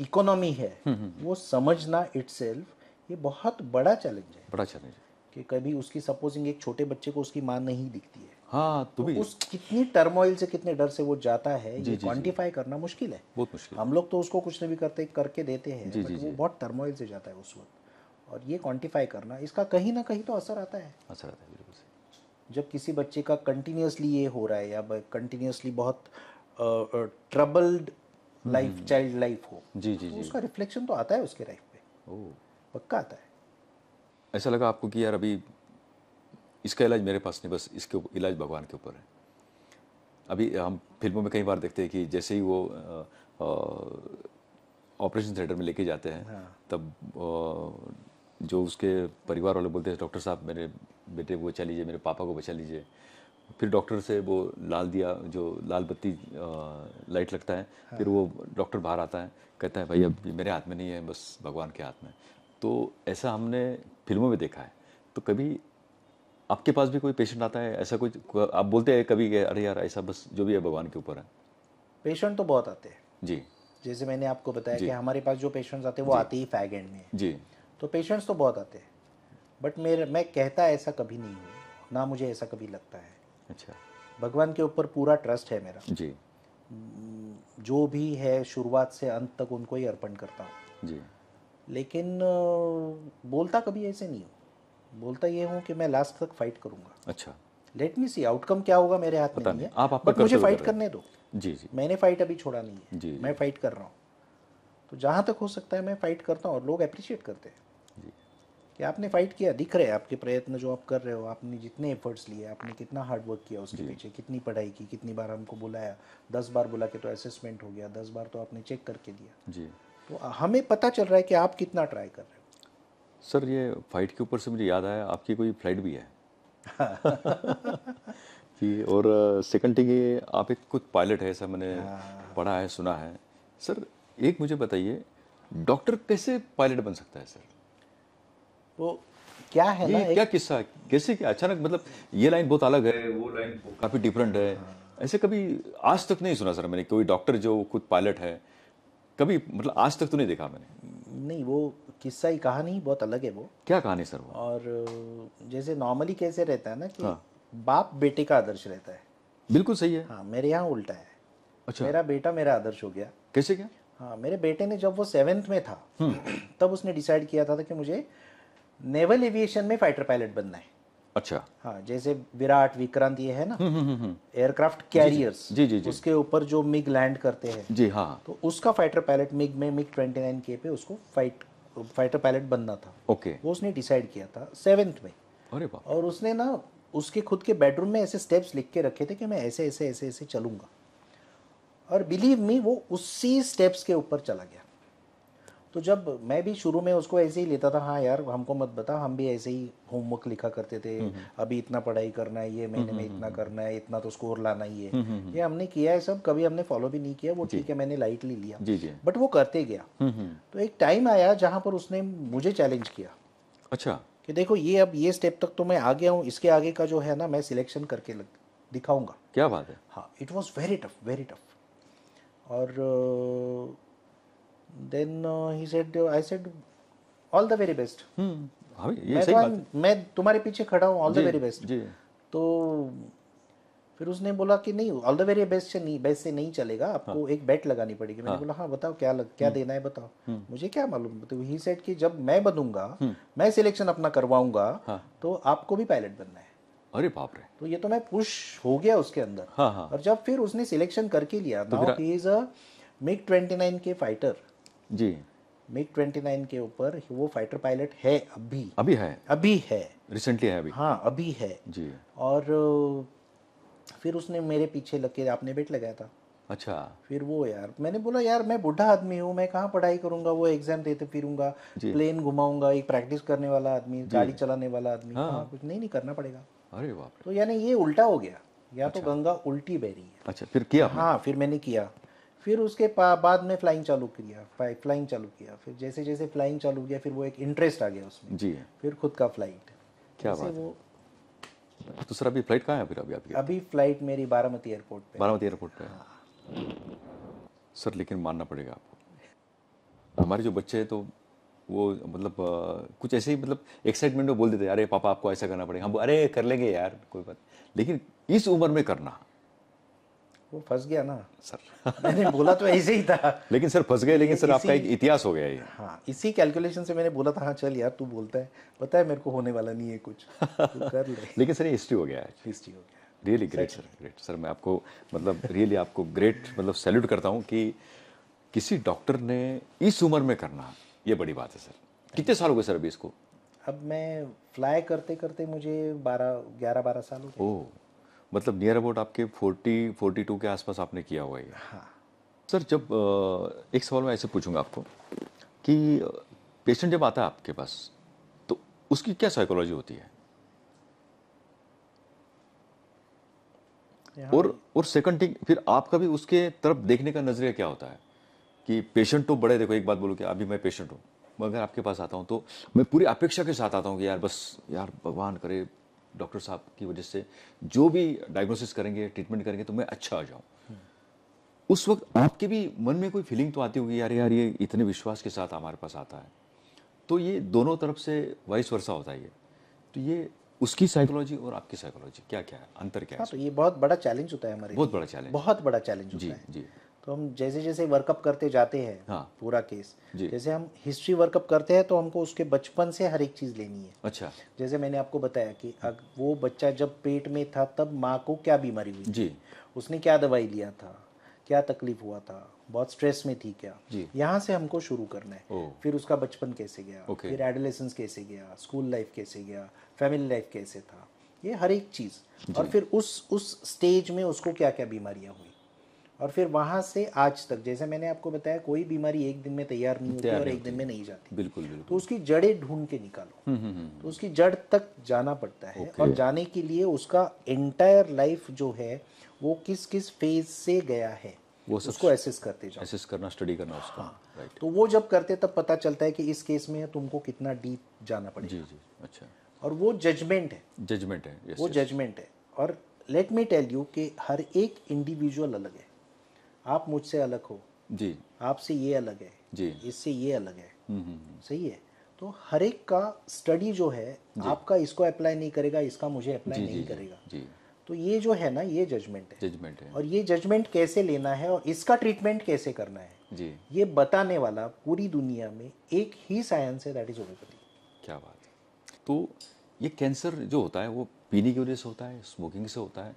S2: इकोनॉमी है हम्म, हम्म, हम्म। वो समझना इट्सेल्फ ये बहुत बड़ा चैलेंज
S1: है बड़ा चैलेंज है
S2: कि कभी उसकी सपोजिंग एक छोटे बच्चे को उसकी माँ नहीं दिखती है
S1: हाँ तो, तो उस
S2: कितनी टर्मोइल से कितने डर से वो जाता है जी, ये क्वांटिफाई करना मुश्किल है बहुत मुश्किल हम लोग तो उसको कुछ ना भी करते करके देते हैं जी, जी, वो बहुत टर्मोइल से जाता है उस वक्त और ये क्वांटिफाई करना इसका कहीं ना कहीं तो असर आता है असर आता है बिल्कुल जब किसी बच्चे का कंटिन्यूसली ये हो रहा है या कंटिन्यूसली बहुत ट्रबल्ड लाइफ चाइल्ड लाइफ हो जी जी तो उसका रिफ्लेक्शन तो आता है उसके लाइफ पे पक्का आता है
S1: ऐसा लगा आपको कि यार अभी इसका इलाज मेरे पास नहीं बस इसके इलाज भगवान के ऊपर है अभी हम फिल्मों में कई बार देखते हैं कि जैसे ही वो ऑपरेशन थिएटर में लेके जाते हैं हाँ। तब आ, जो उसके परिवार वाले बोलते हैं डॉक्टर साहब मेरे बेटे को बचा लीजिए मेरे पापा को बचा लीजिए फिर डॉक्टर से वो लाल दिया जो लाल बत्ती लाइट लगता है हाँ। फिर वो डॉक्टर बाहर आता है कहता है भाई हम्म। अब मेरे हाथ में नहीं है बस भगवान के हाथ में तो ऐसा हमने फिल्मों में देखा है तो कभी आपके पास भी कोई पेशेंट आता है ऐसा कुछ आप बोलते हैं कभी अरे यार ऐसा बस जो भी है भगवान के ऊपर है
S2: पेशेंट तो बहुत आते हैं जी जैसे मैंने आपको बताया कि हमारे पास जो पेशेंट्स आते हैं वो आते ही फैग एंड में जी तो पेशेंट्स तो बहुत आते हैं बट मेरे मैं कहता ऐसा कभी नहीं हूँ ना मुझे ऐसा कभी लगता है अच्छा भगवान के ऊपर पूरा ट्रस्ट है मेरा जी जो भी है शुरुआत से अंत तक उनको ही अर्पण करता हूँ जी लेकिन बोलता कभी ऐसे नहीं हूँ बोलता ये हूँ कि मैं लास्ट तक फाइट करूंगा अच्छा लेट मी सी आउटकम क्या होगा मेरे हाथ में नहीं है आप बट मुझे फाइट करने दो जी जी मैंने फाइट अभी छोड़ा नहीं है जी, मैं फाइट कर रहा हूँ तो जहाँ तक हो सकता है मैं फाइट करता हूँ और लोग अप्रिशिएट करते हैं कि आपने फाइट किया दिख रहे हैं आपके प्रयत्न जो आप कर रहे हो आपने जितने एफर्ट्स लिए आपने कितना हार्डवर्क किया उसके पीछे कितनी पढ़ाई की कितनी बार हमको बुलाया दस बार बुला के तो असेसमेंट हो गया दस बार तो आपने चेक करके दिया जी हमें पता चल रहा है कि आप कितना ट्राई कर रहे हो
S1: सर ये फ़ाइट के ऊपर से मुझे याद आया आपकी कोई फ्लाइट भी है जी और सेकंड थिंग ये आप एक कुछ पायलट है ऐसा मैंने हाँ। पढ़ा है सुना है सर एक मुझे बताइए डॉक्टर कैसे पायलट बन सकता है सर
S2: वो क्या है ना
S1: क्या किस्सा कैसे क्या अचानक मतलब ये लाइन बहुत अलग है वो लाइन काफ़ी डिफरेंट है हाँ। ऐसे कभी आज तक नहीं सुना सर मैंने कोई डॉक्टर जो खुद पायलट है कभी मतलब आज तक तो नहीं देखा मैंने
S2: नहीं वो किस्सा ही कहानी बहुत अलग है वो
S1: क्या कहानी सर वो
S2: और जैसे नॉर्मली कैसे रहता है ना कि हाँ। बाप बेटे का आदर्श रहता है बिल्कुल सही है हाँ मेरे यहाँ उल्टा है अच्छा मेरा बेटा मेरा आदर्श हो गया कैसे क्या हाँ मेरे बेटे ने जब वो सेवेंथ में था हम्म। तब उसने डिसाइड किया था, था कि मुझे नेवल एविएशन में फाइटर पायलट बनना है अच्छा हाँ जैसे विराट विक्रांत ये है ना हम्म, हम्म, हम्म, एयरक्राफ्ट कैरियर्स जी जी जी उसके ऊपर जो मिग लैंड करते हैं जी हाँ तो उसका फाइटर पायलट मिग में मिग ट्वेंटी नाइन के पे उसको फाइट फाइटर पायलट बनना था ओके वो उसने डिसाइड किया था सेवेंथ में अरे और उसने ना उसके खुद के बेडरूम में ऐसे स्टेप्स लिख के रखे थे कि मैं ऐसे ऐसे ऐसे ऐसे चलूंगा और बिलीव मी वो उसी स्टेप्स के ऊपर चला गया तो जब मैं भी शुरू में उसको ऐसे ही लेता था हाँ यार हमको मत बता हम भी ऐसे ही होमवर्क लिखा करते थे हम्म, हम्म। अभी इतना पढ़ाई करना है ये महीने हम्म, में इतना करना है इतना तो स्कोर लाना ही है ये हमने किया है सब कभी हमने फॉलो भी नहीं किया वो ठीक है मैंने लाइटली लिया बट वो करते गया तो एक टाइम आया जहाँ पर उसने मुझे चैलेंज किया अच्छा कि देखो ये अब ये स्टेप तक तो मैं आ गया हूँ इसके आगे का जो है ना मैं सिलेक्शन करके लग दिखाऊंगा
S1: क्या बात है हाँ
S2: it was very tough very tough और then he said I said all the very best मैं सही तो बात मैं तुम्हारे पीछे खड़ा हूँ ऑल द वेरी बेस्ट तो फिर उसने बोला कि नहीं ऑल द वेरी बेस्ट से नहीं बेस्ट से नहीं चलेगा आपको हाँ. एक बेट लगानी पड़ेगी मैंने हाँ. बोला हाँ बताओ क्या लग, क्या हम्म। देना है बताओ हम्म। मुझे क्या मालूम तो ही सेट कि जब मैं बनूंगा हम्म। मैं सिलेक्शन अपना करवाऊंगा हाँ. तो आपको भी पायलट बनना है अरे बाप रे तो ये तो मैं पुश हो गया उसके अंदर हाँ, हाँ. और जब फिर उसने सिलेक्शन करके लिया now he is a MiG 29 के फाइटर जी मिग ट्वेंटी नाइन के ऊपर वो फाइटर पायलट है अभी
S1: अभी है अभी है रिसेंटली है अभी हाँ अभी है जी
S2: और फिर उसने मेरे पीछे लग के आपने बेट लगाया था अच्छा फिर वो यार मैंने बोला यार मैं बुढ़ा आदमी हूँ मैं कहाँ पढ़ाई करूंगा वो एग्जाम देते फिरूंगा प्लेन घुमाऊंगा एक प्रैक्टिस करने वाला आदमी गाड़ी चलाने वाला आदमी हाँ।, हाँ कुछ नहीं नहीं करना पड़ेगा अरे बाप तो यानी ये उल्टा हो गया या तो अच्छा। तो गंगा उल्टी बह रही है
S1: अच्छा फिर किया हाँ
S2: फिर मैंने किया फिर उसके बाद में फ्लाइंग चालू किया फ्लाइंग चालू किया फिर जैसे जैसे फ्लाइंग चालू किया फिर वो एक इंटरेस्ट आ गया उसमें जी फिर खुद का फ्लाइट क्या बात वो
S1: तो सर अभी फ्लाइट कहाँ है फिर अभी आपकी
S2: अभी फ्लाइट मेरी बारामती एयरपोर्ट पे
S1: बारामती एयरपोर्ट पे सर लेकिन मानना पड़ेगा आपको हमारे जो बच्चे हैं तो वो मतलब कुछ ऐसे ही मतलब एक्साइटमेंट में बोल देते अरे पापा आपको ऐसा करना पड़ेगा हम अरे कर लेंगे यार कोई बात लेकिन इस उम्र में करना
S2: वो फंस गया ना सर
S1: मैंने बोला तो ऐसे ही था लेकिन सर फंस गए लेकिन सर इसी, आपका एक इतिहास हो गया ये हाँ
S2: इसी कैलकुलेशन से मैंने बोला था हाँ चल यार तू बोलता है पता है मेरे को होने वाला नहीं है कुछ कर ले
S1: लेकिन सर हिस्ट्री हो गया है हिस्ट्री हो गया really great sir great sir मैं आपको मतलब रियली आपको ग्रेट मतलब सैल्यूट करता हूँ कि किसी डॉक्टर ने इस उम्र में करना ये बड़ी बात है सर कितने साल हो गए सर अभी इसको
S2: अब मैं फ्लाई करते करते मुझे बारह ग्यारह बारह साल हो
S1: गए मतलब नियर अबाउट आपके 40 42 के आसपास आपने किया हुआ है हाँ सर जब एक सवाल मैं ऐसे पूछूंगा आपको कि पेशेंट जब आता है आपके पास तो उसकी क्या साइकोलॉजी होती है और और सेकंड थिंग फिर आपका भी उसके तरफ देखने का नज़रिया क्या होता है कि पेशेंट तो बड़े देखो एक बात बोलो कि अभी मैं पेशेंट हूँ मगर आपके पास आता हूँ तो मैं पूरी अपेक्षा के साथ आता हूँ कि यार बस यार भगवान करे डॉक्टर साहब की वजह से जो भी डायग्नोसिस करेंगे ट्रीटमेंट करेंगे तो मैं अच्छा आ जाऊँ उस वक्त आपके भी मन में कोई फीलिंग तो आती होगी यार यार ये इतने विश्वास के साथ हमारे पास आता है तो ये दोनों तरफ से वाइस वर्षा होता है ये तो ये
S2: उसकी साइकोलॉजी और आपकी साइकोलॉजी क्या क्या है अंतर क्या है हाँ, तो ये बहुत बड़ा चैलेंज होता है हमारे बहुत बड़ा चैलेंज बहुत बड़ा चैलेंज होता जी, है जी तो हम जैसे जैसे वर्कअप करते जाते हैं हाँ। पूरा केस जैसे हम हिस्ट्री वर्कअप करते हैं तो हमको उसके बचपन से हर एक चीज़ लेनी है अच्छा जैसे मैंने आपको बताया कि वो बच्चा जब पेट में था तब माँ को क्या बीमारी हुई जी उसने क्या दवाई लिया था क्या तकलीफ हुआ था बहुत स्ट्रेस में थी क्या यहाँ से हमको शुरू करना है फिर उसका बचपन कैसे गया फिर एडोलेसेंस कैसे गया स्कूल लाइफ कैसे गया फैमिली लाइफ कैसे था ये हर एक चीज़ और फिर उस उस स्टेज में उसको क्या क्या बीमारियाँ हुई और फिर वहाँ से आज तक जैसे मैंने आपको बताया कोई बीमारी एक दिन में तैयार नहीं होती और एक दिन में नहीं जाती बिल्कुल बिल्कुल तो उसकी जड़ें ढूंढ के निकालो हम्म, हम्म, हम्म, तो उसकी जड़ तक जाना पड़ता है और जाने के लिए उसका एंटायर लाइफ जो है वो किस किस फेज से गया है वो उसको एसेस करते जाओ
S1: एसेस करना स्टडी करना उसका हाँ, राइट
S2: तो वो जब करते तब पता चलता है कि इस केस में तुमको कितना डीप जाना पड़ेगा जी जी अच्छा और वो जजमेंट है
S1: जजमेंट है वो जजमेंट
S2: है और लेट मी टेल यू कि हर एक इंडिविजुअल अलग है आप मुझसे अलग हो जी आपसे ये अलग है जी इससे ये अलग है हम्म, हम्म, हम्म। सही है तो हर एक का स्टडी जो है आपका इसको अप्लाई नहीं करेगा इसका मुझे अप्लाई नहीं करेगा जी तो ये जो है ना ये जजमेंट
S1: है जजमेंट है और
S2: ये जजमेंट कैसे लेना है और इसका ट्रीटमेंट कैसे करना है जी ये बताने वाला पूरी दुनिया में एक ही साइंस है दैट इज होम्योपैथी
S1: क्या बात है तो ये कैंसर जो होता है वो पीने की वजह से होता है स्मोकिंग से होता है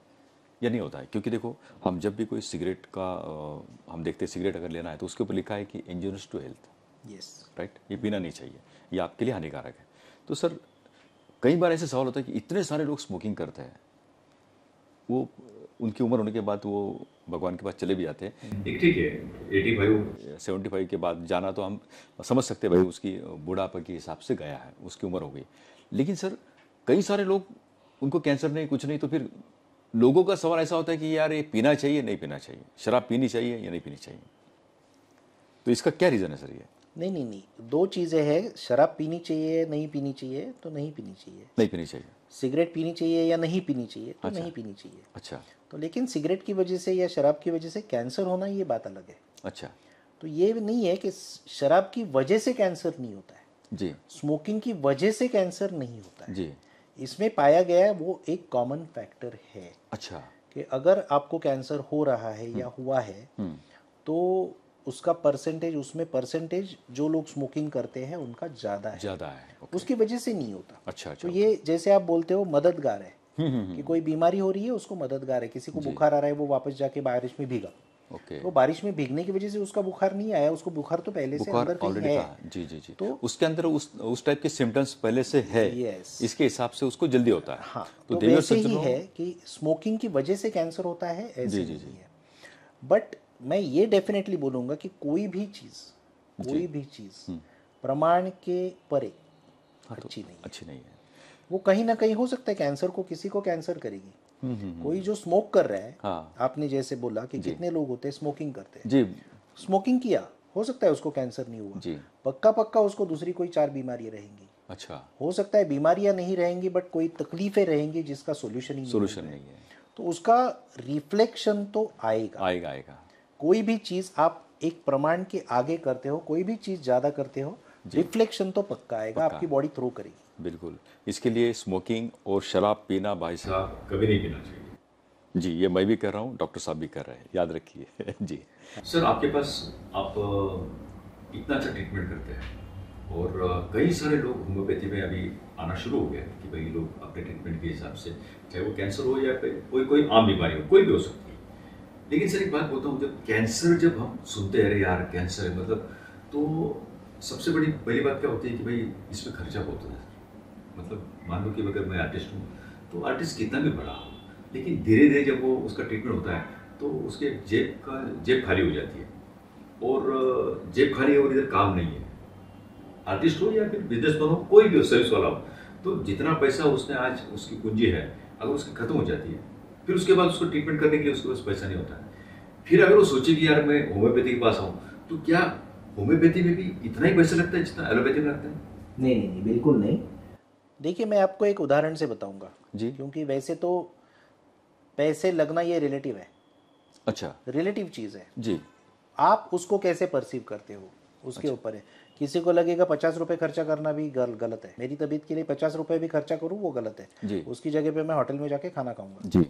S1: या नहीं होता है क्योंकि देखो हम जब भी कोई सिगरेट का हम देखते हैं सिगरेट अगर लेना है तो उसके ऊपर लिखा है कि injurious to health yes right ये पीना नहीं चाहिए ये आपके लिए हानिकारक है तो सर कई बार ऐसे सवाल होता है कि इतने सारे लोग स्मोकिंग करते हैं वो उनकी उम्र होने के बाद वो भगवान के पास चले भी जाते हैं ठीक है एटी फाइव सेवेंटी फाइव के बाद जाना तो हम समझ सकते हैं भाई उसकी बुढ़ापा के हिसाब से गया है उसकी उम्र हो गई लेकिन सर कई सारे लोग उनको कैंसर नहीं कुछ नहीं तो फिर लोगों का सवाल ऐसा होता है कि यार ये पीना चाहिए नहीं पीना चाहिए शराब पीनी चाहिए या नहीं पीनी चाहिए तो इसका क्या रीज़न है सर ये
S2: नहीं नहीं नहीं दो चीज़ें हैं शराब पीनी चाहिए नहीं पीनी चाहिए तो नहीं पीनी चाहिए नहीं पीनी चाहिए सिगरेट पीनी चाहिए या नहीं पीनी चाहिए तो अच्छा, नहीं पीनी चाहिए अच्छा तो लेकिन सिगरेट की वजह से या शराब की वजह से कैंसर होना ये बात अलग है अच्छा तो ये नहीं है कि शराब की वजह से कैंसर नहीं होता है जी स्मोकिंग की वजह से कैंसर नहीं होता है जी इसमें पाया गया है वो एक कॉमन फैक्टर
S1: है अच्छा
S2: कि अगर आपको कैंसर हो रहा है या हम्म। हुआ है हम्म। तो उसका परसेंटेज उसमें परसेंटेज जो लोग स्मोकिंग करते हैं उनका ज़्यादा है ज़्यादा है उसकी वजह से नहीं होता अच्छा, अच्छा तो ये जैसे आप बोलते हो मददगार है
S1: हम्म, कि कोई
S2: बीमारी हो रही है उसको मददगार है किसी को बुखार आ रहा है वो वापस जाके बारिश में भीगा ओके okay. तो बारिश में भीगने की वजह से उसका बुखार नहीं आया उसको बुखार तो पहले बुखार से अंदर ऑलरेडी है
S1: जी जी जी तो उसके अंदर उस उस टाइप के सिम्टम्स पहले से है yes. इसके हिसाब से उसको जल्दी होता है हाँ, तो, तो वैसे ही है
S2: कि स्मोकिंग की वजह से कैंसर होता है ऐसे जी जी जी बट मैं ये डेफिनेटली बोलूंगा कि कोई भी चीज़ कोई भी चीज़ हम्म। प्रमाण के परे हाँ, तो अच्छी नहीं अच्छी नहीं है वो कहीं ना कहीं हो सकता है कैंसर को किसी को कैंसर करेगी कोई जो स्मोक कर रहा है हाँ। आपने जैसे बोला कि कितने लोग होते हैं स्मोकिंग करते हैं जी स्मोकिंग किया हो सकता है उसको कैंसर नहीं हुआ जी पक्का पक्का उसको दूसरी कोई चार बीमारियां रहेंगी अच्छा हो सकता है बीमारियां नहीं रहेंगी बट कोई तकलीफें रहेंगी जिसका सोल्यूशन ही सोल्यूशन नहीं है तो उसका रिफ्लेक्शन तो आएगा आएगा आएगा कोई भी चीज़ आप एक प्रमाण के आगे करते हो कोई भी चीज़ ज़्यादा करते हो रिफ्लेक्शन तो पक्का आएगा आपकी बॉडी थ्रो करेगी
S1: बिल्कुल इसके लिए स्मोकिंग और शराब पीना भाई साहब कभी नहीं पीना चाहिए जी ये मैं भी कर रहा हूँ डॉक्टर साहब भी कर रहे हैं याद रखिए जी सर आपके पास आप इतना अच्छा ट्रीटमेंट करते हैं और कई सारे लोग होम्योपैथी में अभी आना शुरू हो गया है कि भाई लोग अपने ट्रीटमेंट के हिसाब से चाहे वो कैंसर हो या कोई कोई आम बीमारी हो कोई भी हो सकती है लेकिन सर एक बात बोलता हूँ जब कैंसर जब हम सुनते हैं अरे यार कैंसर है मतलब तो सबसे बड़ी पहली बात क्या होती है कि भाई इसमें खर्चा बहुत है मतलब मान लो कि अगर मैं आर्टिस्ट हूँ तो आर्टिस्ट कितना भी बड़ा हो लेकिन धीरे धीरे जब वो उसका ट्रीटमेंट होता है तो उसके जेब का जेब खाली हो जाती है और जेब खाली है और इधर काम नहीं है आर्टिस्ट हो या फिर मैन हो कोई भी हो सर्विस वाला हो तो जितना पैसा उसने आज उसकी पूंजी है अगर उसकी खत्म हो जाती है फिर उसके बाद उसको ट्रीटमेंट करने के लिए उसके पास पैसा नहीं होता फिर अगर वो सोचे कि यार मैं होम्योपैथी के पास आऊँ तो क्या होम्योपैथी में भी इतना ही पैसा लगता है जितना एलोपैथी में
S2: लगता है नहीं नहीं नहीं बिल्कुल नहीं देखिए मैं आपको एक उदाहरण से बताऊंगा जी क्योंकि वैसे तो पैसे लगना ये रिलेटिव है अच्छा रिलेटिव चीज़ है जी आप उसको कैसे परसीव करते हो उसके अच्छा। ऊपर अच्छा। है किसी को लगेगा पचास रुपये खर्चा करना भी गल, गलत है मेरी तबीयत के लिए पचास रुपये भी खर्चा करूँ वो गलत है जी। उसकी जगह पे मैं होटल में जाके खाना खाऊंगा जी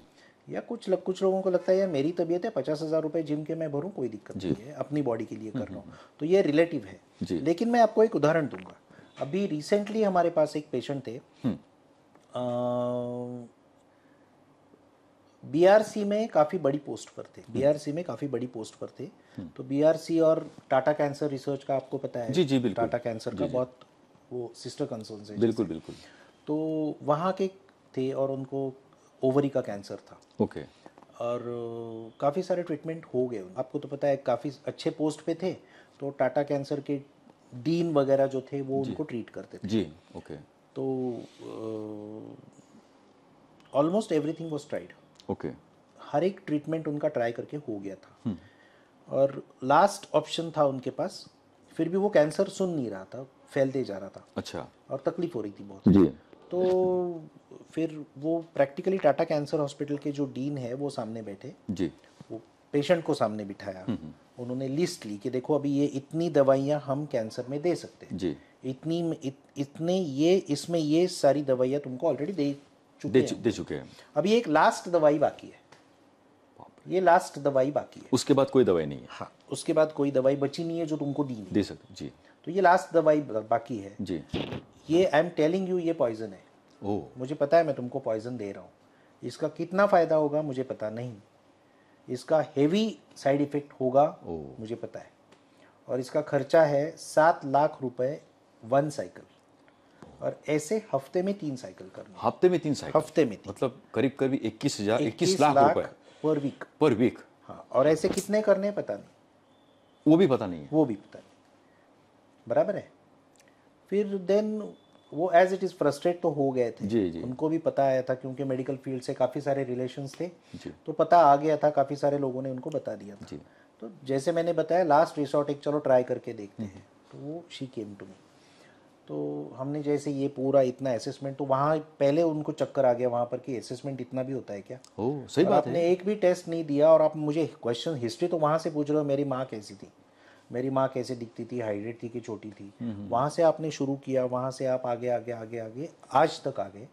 S2: या कुछ लग, कुछ लोगों को लगता है यार मेरी तबीयत है पचास हज़ार रुपये जिम के मैं भरूँ कोई दिक्कत नहीं है अपनी बॉडी के लिए कर हम्म, रहा हम्म, हूँ हम्म। तो ये रिलेटिव है लेकिन मैं आपको एक उदाहरण दूंगा अभी रिसेंटली हमारे पास एक पेशेंट थे बीआरसी हम्म। में काफ़ी बड़ी पोस्ट पर थे बीआरसी हम्म। में काफ़ी बड़ी पोस्ट पर थे हम्म। तो बीआरसी और टाटा कैंसर रिसर्च का आपको पता है जी जी बिल्कुल टाटा कैंसर का बहुत वो सिस्टर कंसर्न से बिल्कुल बिल्कुल तो वहाँ के थे और उनको ओवरी का कैंसर था ओके और काफ़ी सारे ट्रीटमेंट हो गए आपको तो पता है काफ़ी अच्छे पोस्ट पे थे तो टाटा कैंसर के डीन वगैरह जो थे वो उनको ट्रीट करते थे
S1: जी ओके
S2: तो almost everything was tried okay हर एक ट्रीटमेंट उनका ट्राई करके हो गया था हम्म। और लास्ट ऑप्शन था उनके पास फिर भी वो कैंसर सुन नहीं रहा था फैलते जा रहा था अच्छा और तकलीफ हो रही थी बहुत जी तो फिर वो प्रैक्टिकली टाटा कैंसर हॉस्पिटल के जो डीन है वो सामने बैठे जी पेशेंट को सामने बिठाया हम्म, हम्म। उन्होंने लिस्ट ली कि देखो अभी ये इतनी दवाइयाँ हम कैंसर में दे सकते हैं जी इतनी इत, इतने ये इसमें ये सारी दवाइयाँ तुमको ऑलरेडी दे चुके दे, हैं। दे चुके हैं अभी एक लास्ट दवाई बाकी है ये लास्ट दवाई बाकी
S1: है उसके बाद कोई दवाई नहीं है हाँ
S2: उसके बाद कोई दवाई बची नहीं है जो तुमको दी नहीं दे सकते जी तो ये लास्ट दवाई बाकी है जी ये आई एम टेलिंग यू ये पॉइजन है ओ मुझे पता है मैं तुमको पॉइजन दे रहा हूँ इसका कितना फ़ायदा होगा मुझे पता नहीं इसका हेवी साइड इफ़ेक्ट होगा मुझे पता है और इसका खर्चा है सात लाख रुपए वन साइकिल और ऐसे हफ्ते में तीन साइकिल करना हफ्ते
S1: में तीन साइकिल हफ्ते में मतलब करीब करीब इक्कीस हजार इक्कीस लाख रुपए पर वीक पर वीक
S2: हाँ और ऐसे कितने करने हैं पता नहीं वो भी पता नहीं है वो भी पता नहीं बराबर है फिर देन वो एज इट इज़ फ्रस्ट्रेट तो हो गए थे जी जी उनको भी पता आया था क्योंकि मेडिकल फील्ड से काफ़ी सारे रिलेशन थे तो पता आ गया था काफ़ी सारे लोगों ने उनको बता दिया था तो जैसे मैंने बताया लास्ट रिसोर्ट एक चलो ट्राई करके देखते हैं तो वो शी केम टू मी तो हमने जैसे ये पूरा इतना असेसमेंट तो वहाँ पहले उनको चक्कर आ गया वहाँ पर कि असेसमेंट इतना भी होता है क्या
S1: ओ सही बात आपने है।
S2: एक भी टेस्ट नहीं दिया और आप मुझे क्वेश्चन हिस्ट्री तो वहाँ से पूछ रहे हो मेरी माँ कैसी थी मेरी माँ कैसे दिखती थी हाइड्रेट थी कि छोटी थी हम्म, हम्म। वहाँ से आपने शुरू किया वहाँ से आप आगे आगे आगे आगे आज तक आगे